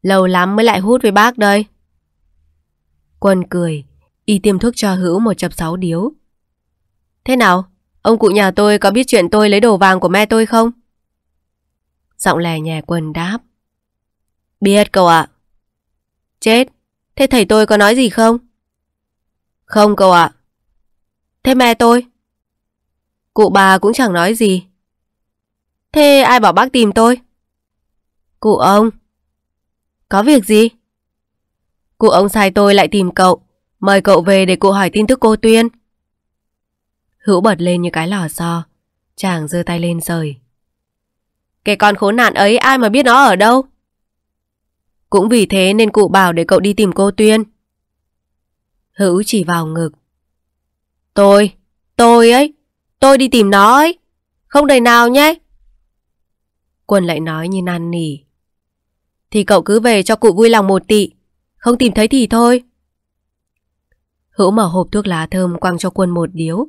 Lâu lắm mới lại hút với bác đây. Quân cười, y tiêm thuốc cho Hữu một chập sáu điếu. Thế nào, ông cụ nhà tôi có biết chuyện tôi lấy đồ vàng của mẹ tôi không? Giọng lè nhẹ Quân đáp. Biết cậu ạ. À. Chết, thế thầy tôi có nói gì không? Không cậu ạ. À. Thế mẹ tôi? Cụ bà cũng chẳng nói gì. Thế ai bảo bác tìm tôi? Cụ ông. Có việc gì? Cụ ông sai tôi lại tìm cậu. Mời cậu về để cụ hỏi tin tức cô Tuyên. Hữu bật lên như cái lò xo. Chàng giơ tay lên rời. Cái con khốn nạn ấy ai mà biết nó ở đâu? Cũng vì thế nên cụ bảo để cậu đi tìm cô Tuyên. Hữu chỉ vào ngực. Tôi, tôi ấy, tôi đi tìm nó ấy. Không đời nào nhé. Quân lại nói như nan nỉ. Thì cậu cứ về cho cụ vui lòng một tị. Không tìm thấy thì thôi. Hữu mở hộp thuốc lá thơm quăng cho quân một điếu.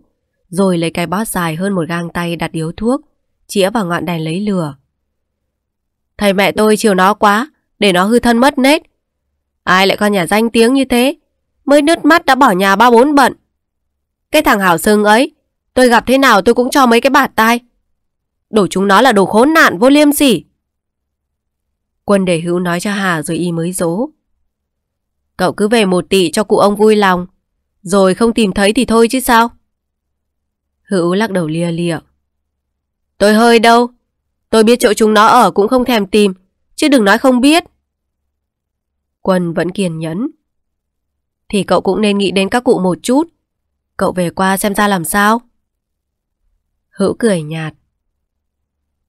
Rồi lấy cái bót dài hơn một gang tay đặt điếu thuốc. Chĩa vào ngọn đèn lấy lửa. Thầy mẹ tôi chiều nó quá. Để nó hư thân mất nết. Ai lại con nhà danh tiếng như thế? Mới nứt mắt đã bỏ nhà ba bốn bận. Cái thằng Hảo Sưng ấy, tôi gặp thế nào tôi cũng cho mấy cái bạt tai. Đồ chúng nó là đồ khốn nạn vô liêm sỉ. Quân để hữu nói cho Hà rồi y mới dỗ. Cậu cứ về một tỷ cho cụ ông vui lòng. Rồi không tìm thấy thì thôi chứ sao? Hữu lắc đầu lia lịa. Tôi hơi đâu. Tôi biết chỗ chúng nó ở cũng không thèm tìm. Chứ đừng nói không biết. Quân vẫn kiên nhẫn. Thì cậu cũng nên nghĩ đến các cụ một chút. Cậu về qua xem ra làm sao. Hữu cười nhạt.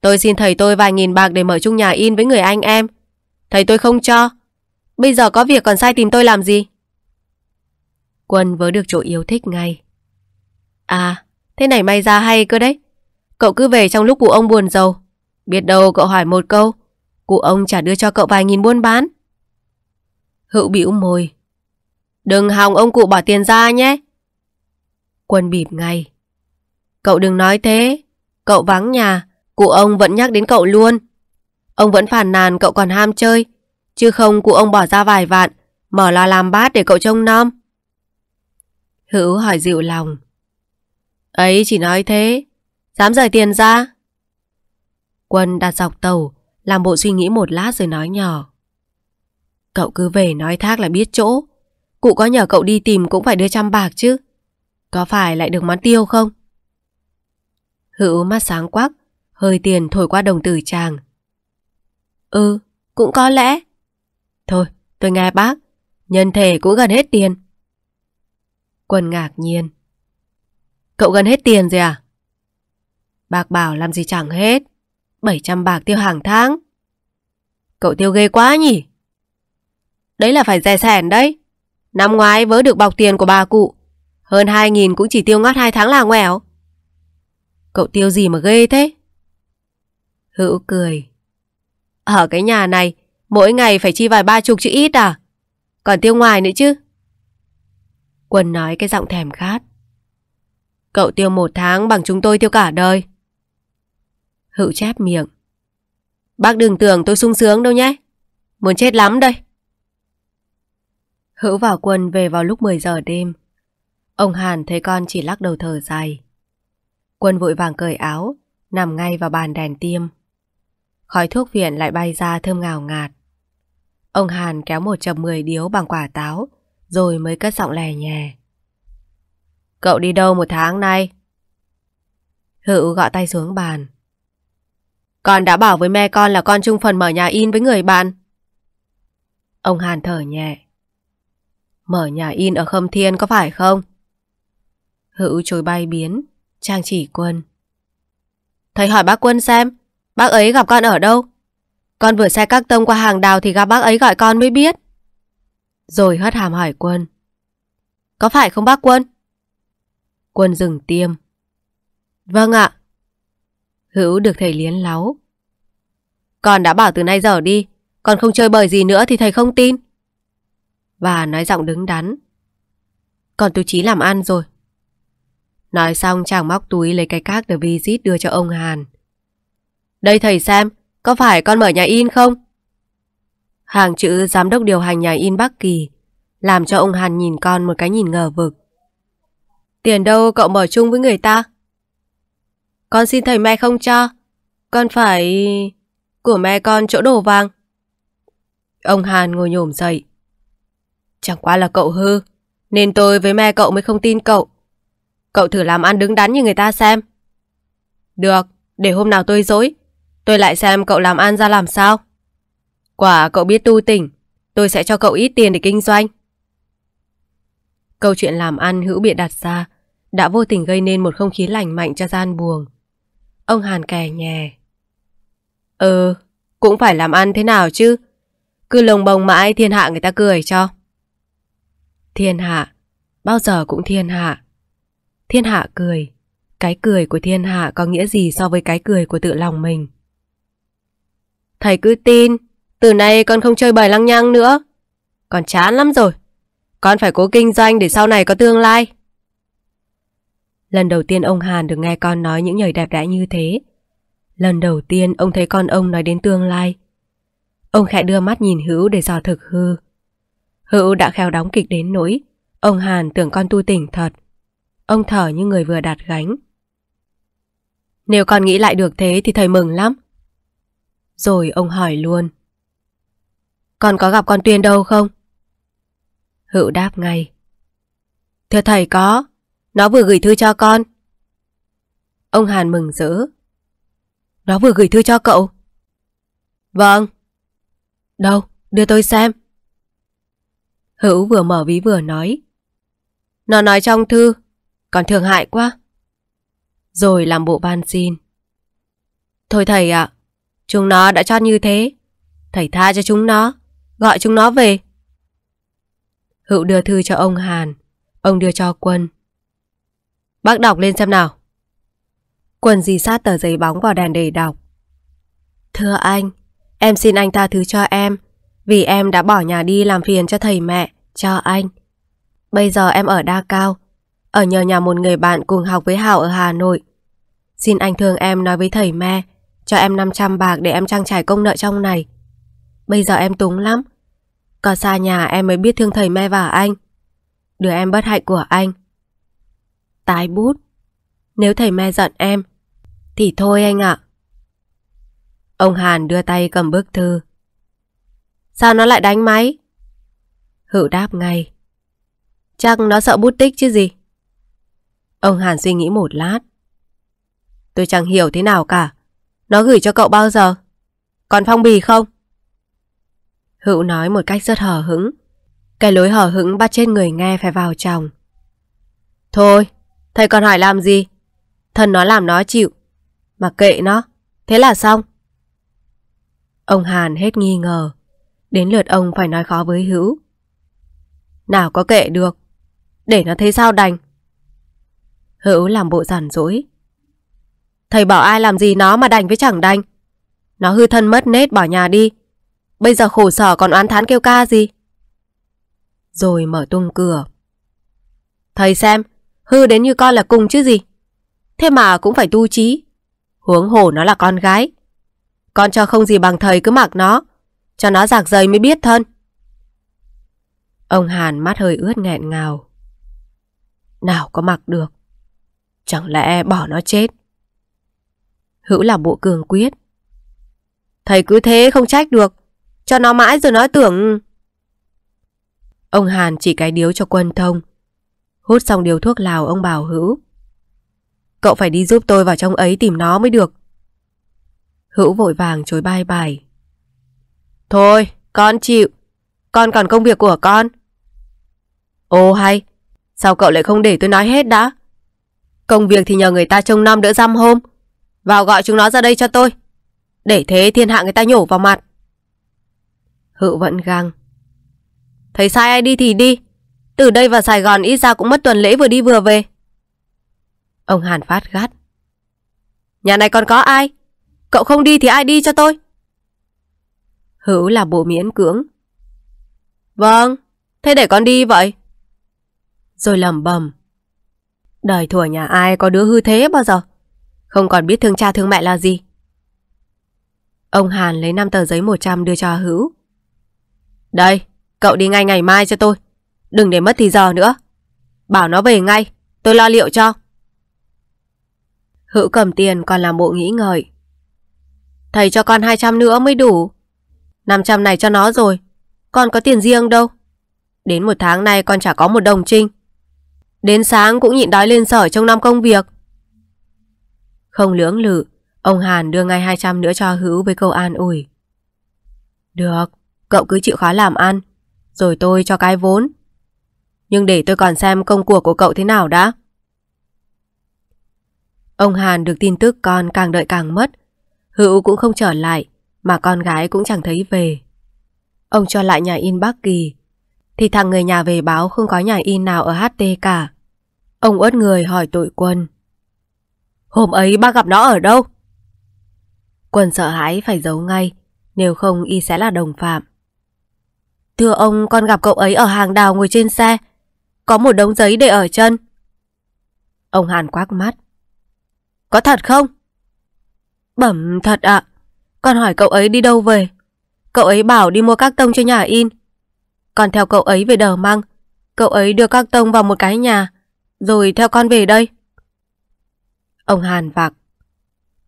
Tôi xin thầy tôi vài nghìn bạc để mở chung nhà in với người anh em. Thầy tôi không cho. Bây giờ có việc còn sai tìm tôi làm gì? Quân vớ được chỗ yêu thích ngay. À, thế này may ra hay cơ đấy. Cậu cứ về trong lúc cụ ông buồn giàu. Biết đâu cậu hỏi một câu. Cụ ông chả đưa cho cậu vài nghìn buôn bán. Hữu bĩu môi. Đừng hòng ông cụ bỏ tiền ra nhé. Quân bịp ngay. Cậu đừng nói thế. Cậu vắng nhà. Cụ ông vẫn nhắc đến cậu luôn. Ông vẫn phản nàn cậu còn ham chơi. Chứ không cụ ông bỏ ra vài vạn, mở lo làm bát để cậu trông nom. Hữu hỏi dịu lòng. Ấy chỉ nói thế, dám rời tiền ra. Quân đặt dọc tàu, làm bộ suy nghĩ một lát rồi nói nhỏ. Cậu cứ về nói thác là biết chỗ. Cụ có nhờ cậu đi tìm cũng phải đưa trăm bạc chứ. Có phải lại được món tiêu không? Hữu mắt sáng quắc, Hơi tiền thổi qua đồng tử chàng. Ừ, cũng có lẽ. Thôi, tôi nghe bác. Nhân thể cũng gần hết tiền. Quân ngạc nhiên. Cậu gần hết tiền rồi à? Bác bảo làm gì chẳng hết. 700 bạc tiêu hàng tháng. Cậu tiêu ghê quá nhỉ? Đấy là phải rẻ sẻn đấy. Năm ngoái vớ được bọc tiền của bà cụ. Hơn 2.000 cũng chỉ tiêu ngót 2 tháng là ngoẻo. Cậu tiêu gì mà ghê thế? Hữu cười. Ở cái nhà này, mỗi ngày phải chi vài ba chục chữ ít à? Còn tiêu ngoài nữa chứ? Quân nói cái giọng thèm khát. Cậu tiêu một tháng bằng chúng tôi tiêu cả đời. Hữu chép miệng. Bác đừng tưởng tôi sung sướng đâu nhé. Muốn chết lắm đây. Hữu vào quân về vào lúc 10 giờ đêm. Ông Hàn thấy con chỉ lắc đầu thở dài. Quân vội vàng cởi áo, nằm ngay vào bàn đèn tiêm. Khói thuốc viện lại bay ra thơm ngào ngạt. Ông Hàn kéo một chầm mười điếu bằng quả táo, rồi mới cất giọng lè nhè. Cậu đi đâu một tháng nay? Hữu gõ tay xuống bàn. Con đã bảo với mẹ con là con chung phần mở nhà in với người bạn. Ông Hàn thở nhẹ. Mở nhà in ở Khâm Thiên có phải không? Hữu trôi bay biến, Trang chỉ quân. Thầy hỏi bác quân xem, Bác ấy gặp con ở đâu? Con vừa xe các tông qua hàng đào thì gặp bác ấy gọi con mới biết. Rồi hất hàm hỏi quân. Có phải không bác quân? Quân dừng tiêm. Vâng ạ. Hữu được thầy liến láu. Con đã bảo từ nay giờ đi, con không chơi bời gì nữa thì thầy không tin. Và nói giọng đứng đắn. Còn tu chí làm ăn rồi. Nói xong chàng móc túi lấy cái các The Visit đưa cho ông Hàn. Đây thầy xem, có phải con mở nhà in không? Hàng chữ giám đốc điều hành nhà in Bắc Kỳ làm cho ông Hàn nhìn con một cái nhìn ngờ vực. Tiền đâu cậu mở chung với người ta? Con xin thầy mẹ không cho. Con phải... Của mẹ con chỗ đồ vàng. Ông Hàn ngồi nhổm dậy. Chẳng qua là cậu hư, nên tôi với mẹ cậu mới không tin cậu. Cậu thử làm ăn đứng đắn như người ta xem. Được, để hôm nào tôi dối, Tôi lại xem cậu làm ăn ra làm sao. Quả cậu biết tu tỉnh, tôi sẽ cho cậu ít tiền để kinh doanh. Câu chuyện làm ăn hữu biện đặt ra đã vô tình gây nên một không khí lành mạnh cho gian buồng. Ông Hàn kè nhè. Ừ, cũng phải làm ăn thế nào chứ. Cứ lồng bồng mãi thiên hạ người ta cười cho. Thiên hạ, bao giờ cũng thiên hạ. Thiên hạ cười, cái cười của thiên hạ có nghĩa gì so với cái cười của tự lòng mình. Thầy cứ tin, từ nay con không chơi bời lăng nhăng nữa. Con chán lắm rồi. Con phải cố kinh doanh để sau này có tương lai. Lần đầu tiên ông Hàn được nghe con nói những lời đẹp đẽ như thế. Lần đầu tiên ông thấy con ông nói đến tương lai. Ông khẽ đưa mắt nhìn Hữu để dò thực hư. Hữu đã khéo đóng kịch đến nỗi, ông Hàn tưởng con tu tỉnh thật. Ông thở như người vừa đạt gánh. Nếu con nghĩ lại được thế thì thầy mừng lắm. Rồi ông hỏi luôn Con có gặp con Tuyên đâu không? Hữu đáp ngay Thưa thầy có Nó vừa gửi thư cho con Ông Hàn mừng rỡ Nó vừa gửi thư cho cậu Vâng Đâu, đưa tôi xem Hữu vừa mở ví vừa nói Nó nói trong thư Còn thương hại quá Rồi làm bộ van xin Thôi thầy ạ à, Chúng nó đã cho như thế. Thầy tha cho chúng nó. Gọi chúng nó về. Hữu đưa thư cho ông Hàn. Ông đưa cho quân. Bác đọc lên xem nào. Quân dì sát tờ giấy bóng vào đèn để đọc. Thưa anh, em xin anh tha thứ cho em vì em đã bỏ nhà đi làm phiền cho thầy mẹ, cho anh. Bây giờ em ở Đa Cao, ở nhờ nhà một người bạn cùng học với Hảo ở Hà Nội. Xin anh thương em nói với thầy mẹ cho em 500 bạc để em trang trải công nợ trong này. Bây giờ em túng lắm. Còn xa nhà em mới biết thương thầy me và anh. Đứa em bất hạnh của anh. Tái bút. Nếu thầy me giận em, thì thôi anh ạ. Ông Hàn đưa tay cầm bức thư. Sao nó lại đánh máy? Hữu đáp ngay. Chắc nó sợ bút tích chứ gì. Ông Hàn suy nghĩ một lát. Tôi chẳng hiểu thế nào cả. Nó gửi cho cậu bao giờ? Còn phong bì không? Hữu nói một cách rất hờ hững. Cái lối hờ hững bắt trên người nghe phải vào chồng. Thôi, thầy còn hỏi làm gì? Thần nó làm nó chịu. Mà kệ nó, thế là xong. Ông Hàn hết nghi ngờ. Đến lượt ông phải nói khó với Hữu. Nào có kệ được. Để nó thấy sao đành. Hữu làm bộ giản dỗi. Thầy bảo ai làm gì nó mà đành với chẳng đành. Nó hư thân mất nết bỏ nhà đi. Bây giờ khổ sở còn oán thán kêu ca gì. Rồi mở tung cửa. Thầy xem, hư đến như con là cùng chứ gì. Thế mà cũng phải tu trí. Huống hổ nó là con gái. Con cho không gì bằng thầy cứ mặc nó. Cho nó giạc giày mới biết thân. Ông Hàn mắt hơi ướt nghẹn ngào. Nào có mặc được. Chẳng lẽ bỏ nó chết. Hữu là bộ cường quyết. Thầy cứ thế không trách được. Cho nó mãi rồi nói tưởng... Ông Hàn chỉ cái điếu cho quân thông. Hút xong điếu thuốc lào ông bảo Hữu. Cậu phải đi giúp tôi vào trong ấy tìm nó mới được. Hữu vội vàng chối bai bài. Thôi, con chịu. Con còn công việc của con. Ô hay, sao cậu lại không để tôi nói hết đã? Công việc thì nhờ người ta trông năm đỡ dăm hôm. Vào gọi chúng nó ra đây cho tôi. Để thế thiên hạ người ta nhổ vào mặt. Hự vẫn găng Thấy sai ai đi thì đi. Từ đây vào Sài Gòn ít ra cũng mất tuần lễ vừa đi vừa về. Ông Hàn Phát gắt. Nhà này còn có ai? Cậu không đi thì ai đi cho tôi? Hữu là bộ miễn cưỡng. Vâng, thế để con đi vậy. Rồi lầm bầm. Đời thủa nhà ai có đứa hư thế bao giờ? không còn biết thương cha thương mẹ là gì. Ông Hàn lấy 5 tờ giấy 100 đưa cho Hữu. Đây, cậu đi ngay ngày mai cho tôi. Đừng để mất thì giờ nữa. Bảo nó về ngay, tôi lo liệu cho. Hữu cầm tiền còn làm bộ nghĩ ngợi. Thầy cho con 200 nữa mới đủ. 500 này cho nó rồi, con có tiền riêng đâu. Đến một tháng nay con chả có một đồng trinh. Đến sáng cũng nhịn đói lên sở trong năm công việc. Không lưỡng lự, ông Hàn đưa ngay 200 nữa cho Hữu với câu an ủi. Được, cậu cứ chịu khó làm ăn, rồi tôi cho cái vốn. Nhưng để tôi còn xem công cuộc của cậu thế nào đã. Ông Hàn được tin tức con càng đợi càng mất. Hữu cũng không trở lại, mà con gái cũng chẳng thấy về. Ông cho lại nhà in Bắc Kỳ, thì thằng người nhà về báo không có nhà in nào ở HT cả. Ông uất người hỏi tội quân. Hôm ấy ba gặp nó ở đâu? Quân sợ hãi phải giấu ngay, nếu không y sẽ là đồng phạm. Thưa ông, con gặp cậu ấy ở hàng đào ngồi trên xe. Có một đống giấy để ở chân. Ông Hàn quắc mắt. Có thật không? Bẩm thật ạ. Con hỏi cậu ấy đi đâu về. Cậu ấy bảo đi mua các tông cho nhà in. Con theo cậu ấy về đờ măng. Cậu ấy đưa các tông vào một cái nhà. Rồi theo con về đây. Ông Hàn bạc.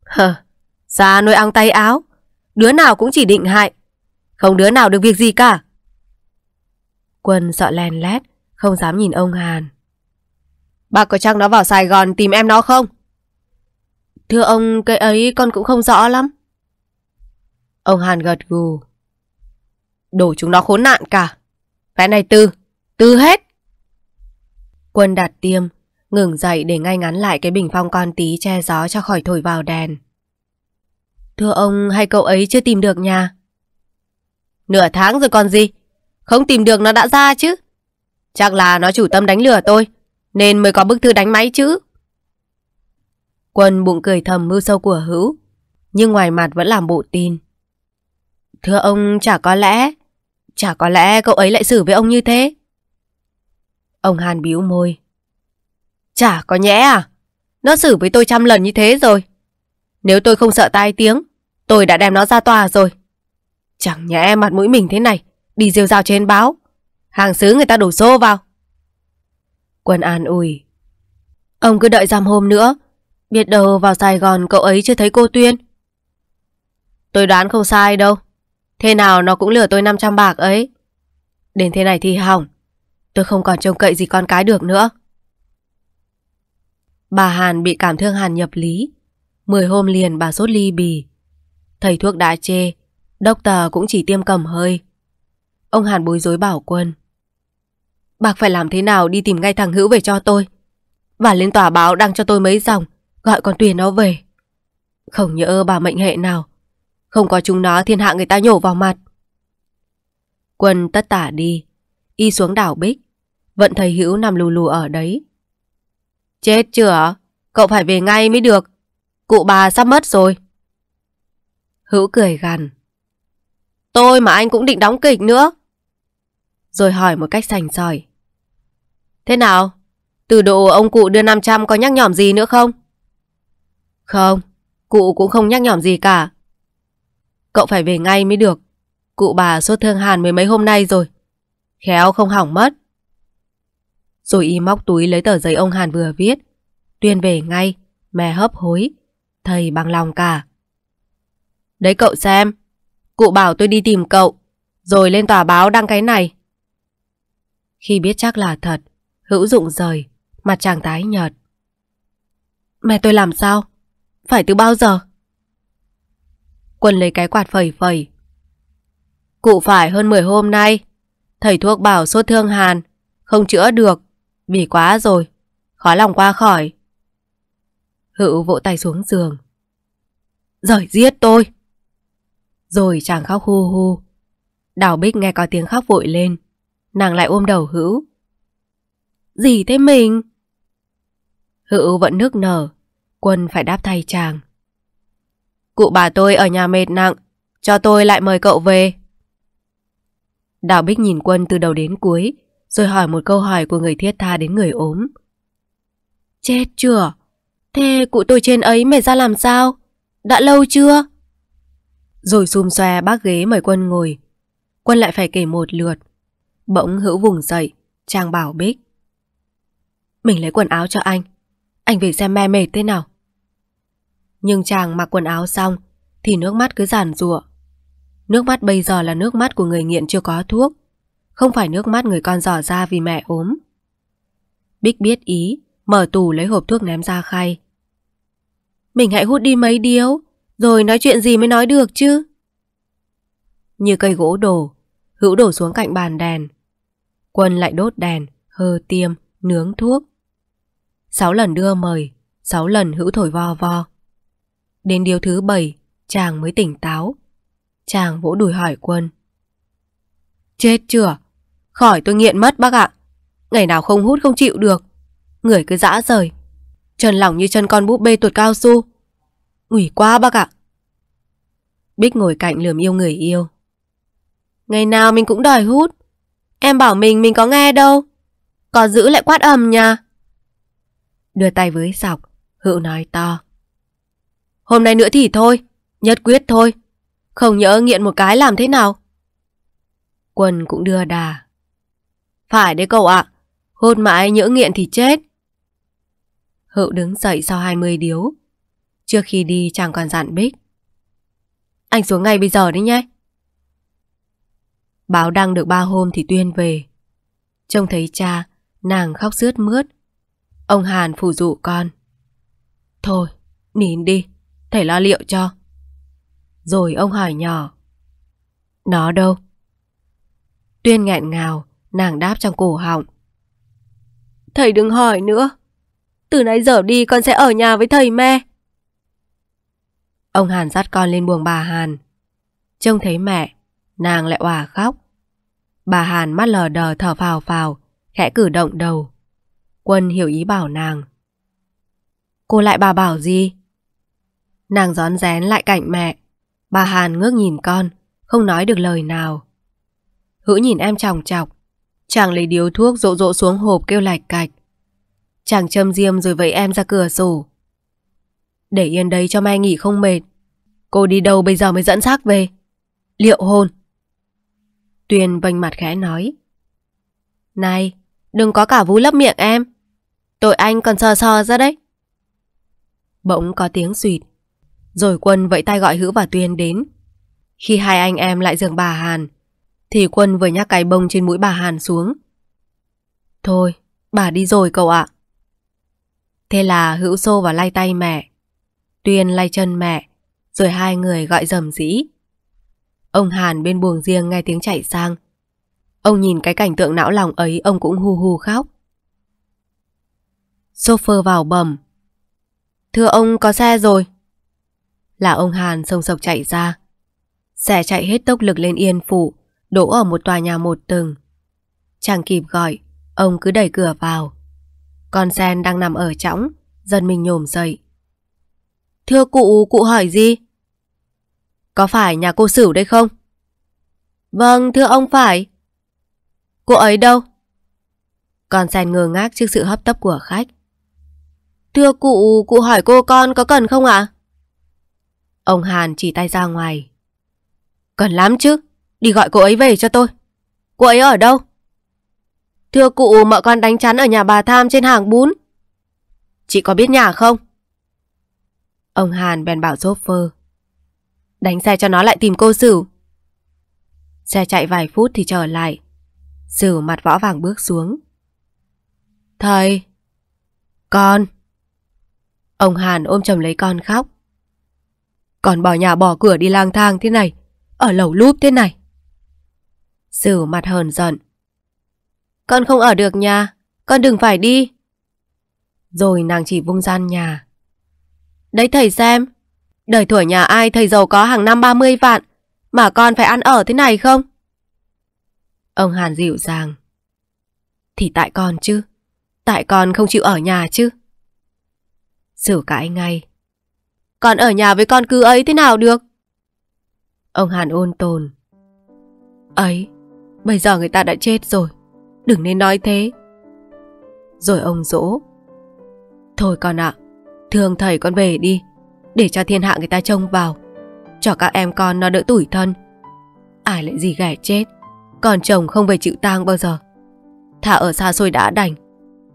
Hờ, ra nuôi ăn tay áo. Đứa nào cũng chỉ định hại. Không đứa nào được việc gì cả. Quân sợ len lét, không dám nhìn ông Hàn. Bà có chắc nó vào Sài Gòn tìm em nó không? Thưa ông, cái ấy con cũng không rõ lắm. Ông Hàn gật gù. Đổ chúng nó khốn nạn cả. Cái này tư, tư hết. Quân đặt tiêm, ngừng dậy để ngay ngắn lại cái bình phong con tí che gió cho khỏi thổi vào đèn. Thưa ông, hay cậu ấy chưa tìm được nhà? Nửa tháng rồi còn gì? Không tìm được nó đã ra chứ. Chắc là nó chủ tâm đánh lừa tôi, nên mới có bức thư đánh máy chứ. Quân bụng cười thầm mưu sâu của hữu, nhưng ngoài mặt vẫn làm bộ tin. Thưa ông, chả có lẽ, chả có lẽ cậu ấy lại xử với ông như thế. Ông Hàn bĩu môi, Chả có nhẽ à? Nó xử với tôi trăm lần như thế rồi. Nếu tôi không sợ tai tiếng, tôi đã đem nó ra tòa rồi. Chẳng nhẽ mặt mũi mình thế này, đi rêu rao trên báo. Hàng xứ người ta đổ xô vào. Quân an ủi. Ông cứ đợi giam hôm nữa. Biết đâu vào Sài Gòn cậu ấy chưa thấy cô Tuyên. Tôi đoán không sai đâu. Thế nào nó cũng lừa tôi 500 bạc ấy. Đến thế này thì hỏng. Tôi không còn trông cậy gì con cái được nữa. Bà Hàn bị cảm thương Hàn nhập lý. Mười hôm liền bà sốt ly bì. Thầy thuốc đã chê, đốc tờ cũng chỉ tiêm cầm hơi. Ông Hàn bối rối bảo quân. Bác phải làm thế nào đi tìm ngay thằng Hữu về cho tôi. Bà lên tòa báo đăng cho tôi mấy dòng, gọi con Tuyền nó về. Không nhớ bà mệnh hệ nào. Không có chúng nó thiên hạ người ta nhổ vào mặt. Quân tất tả đi, y xuống đảo Bích. Vận thầy Hữu nằm lù lù ở đấy, Chết chưa? Cậu phải về ngay mới được. Cụ bà sắp mất rồi. Hữu cười gằn. Tôi mà anh cũng định đóng kịch nữa. Rồi hỏi một cách sành sỏi. Thế nào? Từ độ ông cụ đưa 500 có nhắc nhỏm gì nữa không? Không, cụ cũng không nhắc nhỏm gì cả. Cậu phải về ngay mới được. Cụ bà sốt thương hàn mấy mấy hôm nay rồi. Khéo không hỏng mất. Rồi y móc túi lấy tờ giấy ông Hàn vừa viết. Tuyên về ngay, mẹ hấp hối. Thầy bằng lòng cả. Đấy cậu xem, cụ bảo tôi đi tìm cậu, rồi lên tòa báo đăng cái này. Khi biết chắc là thật, hữu dụng rời, mặt chàng tái nhợt. Mẹ tôi làm sao? Phải từ bao giờ? Quân lấy cái quạt phẩy phẩy. Cụ phải hơn 10 hôm nay. Thầy thuốc bảo sốt thương hàn, không chữa được Bỉ quá rồi, khó lòng qua khỏi. Hữu vỗ tay xuống giường. Rồi giết tôi! Rồi chàng khóc hu hu. Đào Bích nghe có tiếng khóc vội lên. Nàng lại ôm đầu Hữu. Gì thế mình? Hữu vẫn nước nở. Quân phải đáp thay chàng. Cụ bà tôi ở nhà mệt nặng. Cho tôi lại mời cậu về. Đào Bích nhìn Quân từ đầu đến cuối rồi hỏi một câu hỏi của người thiết tha đến người ốm. Chết chưa? Thế cụ tôi trên ấy mày ra làm sao? Đã lâu chưa? Rồi xùm xòe bác ghế mời quân ngồi. Quân lại phải kể một lượt. Bỗng hữu vùng dậy, chàng bảo bích. Mình lấy quần áo cho anh. Anh về xem me mệt thế nào. Nhưng chàng mặc quần áo xong, thì nước mắt cứ giàn rụa. Nước mắt bây giờ là nước mắt của người nghiện chưa có thuốc. Không phải nước mắt người con dò ra vì mẹ ốm Bích biết ý Mở tủ lấy hộp thuốc ném ra khay Mình hãy hút đi mấy điếu Rồi nói chuyện gì mới nói được chứ Như cây gỗ đổ Hữu đổ xuống cạnh bàn đèn Quân lại đốt đèn Hơ tiêm, nướng thuốc Sáu lần đưa mời Sáu lần hữu thổi vo vo Đến điều thứ bảy Chàng mới tỉnh táo Chàng vỗ đùi hỏi quân Chết chưa? Khỏi tôi nghiện mất bác ạ. Ngày nào không hút không chịu được. Người cứ dã rời. Chân lỏng như chân con búp bê tuột cao su. Ngủy quá bác ạ. Bích ngồi cạnh lườm yêu người yêu. Ngày nào mình cũng đòi hút. Em bảo mình mình có nghe đâu. Có giữ lại quát ầm nha. Đưa tay với sọc, Hữu nói to. Hôm nay nữa thì thôi, nhất quyết thôi. Không nhớ nghiện một cái làm thế nào. Quân cũng đưa đà. Phải đấy cậu ạ, à, hôn mãi nhỡ nghiện thì chết. Hữu đứng dậy sau 20 điếu. Trước khi đi chàng còn dặn Bích. Anh xuống ngay bây giờ đấy nhé. Báo đăng được ba hôm thì Tuyên về. Trông thấy cha, nàng khóc rướt mướt. Ông Hàn phủ dụ con. Thôi, nín đi, thầy lo liệu cho. Rồi ông hỏi nhỏ. Nó đâu? Tuyên nghẹn ngào, nàng đáp trong cổ họng. Thầy đừng hỏi nữa. Từ nay giờ đi con sẽ ở nhà với thầy mẹ. Ông Hàn dắt con lên buồng bà Hàn. Trông thấy mẹ, nàng lại òa khóc. Bà Hàn mắt lờ đờ thở phào phào, khẽ cử động đầu. Quân hiểu ý bảo nàng. Cô lại bà bảo gì? Nàng rón rén lại cạnh mẹ. Bà Hàn ngước nhìn con, không nói được lời nào. Hữu nhìn em chòng chọc Chàng lấy điếu thuốc rộ rộ xuống hộp kêu lạch cạch Chàng châm diêm rồi vẫy em ra cửa sổ Để yên đây cho Mai nghỉ không mệt Cô đi đâu bây giờ mới dẫn xác về Liệu hôn Tuyền vênh mặt khẽ nói Này Đừng có cả vú lấp miệng em Tội anh còn sờ sờ ra đấy Bỗng có tiếng suyệt Rồi quân vẫy tay gọi Hữu và Tuyền đến Khi hai anh em lại giường bà Hàn thì Quân vừa nhắc cái bông trên mũi bà Hàn xuống. Thôi, bà đi rồi cậu ạ. Thế là hữu xô vào lay tay mẹ, Tuyên lay chân mẹ, rồi hai người gọi dầm dĩ. Ông Hàn bên buồng riêng nghe tiếng chạy sang. Ông nhìn cái cảnh tượng não lòng ấy ông cũng hù hù khóc. Sofer vào bầm. Thưa ông có xe rồi. Là ông Hàn sông sộc chạy ra. Xe chạy hết tốc lực lên yên phụ đỗ ở một tòa nhà một tầng. Chẳng kịp gọi, ông cứ đẩy cửa vào. Con sen đang nằm ở trõng, dần mình nhổm dậy. Thưa cụ, cụ hỏi gì? Có phải nhà cô Sửu đây không? Vâng, thưa ông phải. Cô ấy đâu? Con sen ngơ ngác trước sự hấp tấp của khách. Thưa cụ, cụ hỏi cô con có cần không ạ? À? Ông Hàn chỉ tay ra ngoài. Cần lắm chứ. Đi gọi cô ấy về cho tôi. Cô ấy ở đâu? Thưa cụ, mợ con đánh chắn ở nhà bà Tham trên hàng bún. Chị có biết nhà không? Ông Hàn bèn bảo chauffeur. Đánh xe cho nó lại tìm cô Sửu. Xe chạy vài phút thì trở lại. Sửu mặt võ vàng bước xuống. Thầy! Con! Ông Hàn ôm chầm lấy con khóc. Còn bỏ nhà bỏ cửa đi lang thang thế này, ở lầu lúp thế này. Sử mặt hờn giận. Con không ở được nhà, con đừng phải đi. Rồi nàng chỉ vung gian nhà. Đấy thầy xem, đời tuổi nhà ai thầy giàu có hàng năm 30 vạn, mà con phải ăn ở thế này không? Ông Hàn dịu dàng. Thì tại con chứ, tại con không chịu ở nhà chứ. Sử cãi ngay. Con ở nhà với con cứ ấy thế nào được? Ông Hàn ôn tồn. Ấy, Bây giờ người ta đã chết rồi Đừng nên nói thế Rồi ông dỗ Thôi con ạ à, Thương thầy con về đi Để cho thiên hạ người ta trông vào Cho các em con nó đỡ tủi thân Ai lại gì ghẻ chết Còn chồng không về chịu tang bao giờ Thả ở xa xôi đã đành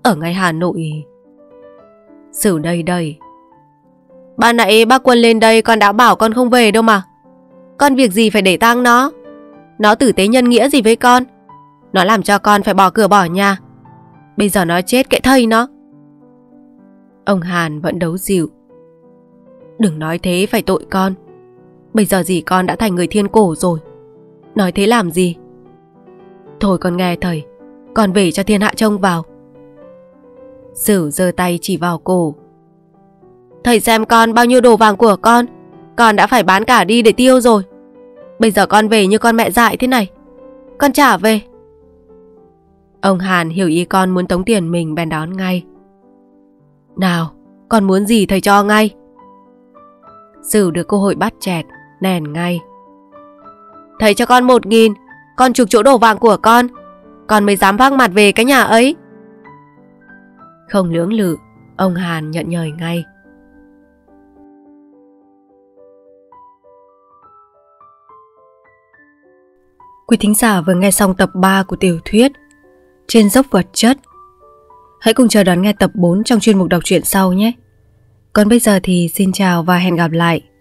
Ở ngay Hà Nội Xử đây đây Ba nãy bác quân lên đây con đã bảo con không về đâu mà Con việc gì phải để tang nó nó tử tế nhân nghĩa gì với con Nó làm cho con phải bỏ cửa bỏ nhà Bây giờ nó chết kệ thầy nó Ông Hàn vẫn đấu dịu Đừng nói thế phải tội con Bây giờ gì con đã thành người thiên cổ rồi Nói thế làm gì Thôi con nghe thầy Con về cho thiên hạ trông vào Sử giơ tay chỉ vào cổ Thầy xem con bao nhiêu đồ vàng của con Con đã phải bán cả đi để tiêu rồi Bây giờ con về như con mẹ dạy thế này Con trả về Ông Hàn hiểu ý con muốn tống tiền mình bèn đón ngay Nào Con muốn gì thầy cho ngay Sử được cơ hội bắt chẹt Nèn ngay Thầy cho con một nghìn Con chụp chỗ đồ vàng của con Con mới dám vác mặt về cái nhà ấy Không lưỡng lự Ông Hàn nhận nhời ngay Quý thính giả vừa nghe xong tập 3 của tiểu thuyết Trên dốc vật chất. Hãy cùng chờ đón nghe tập 4 trong chuyên mục đọc truyện sau nhé. Còn bây giờ thì xin chào và hẹn gặp lại.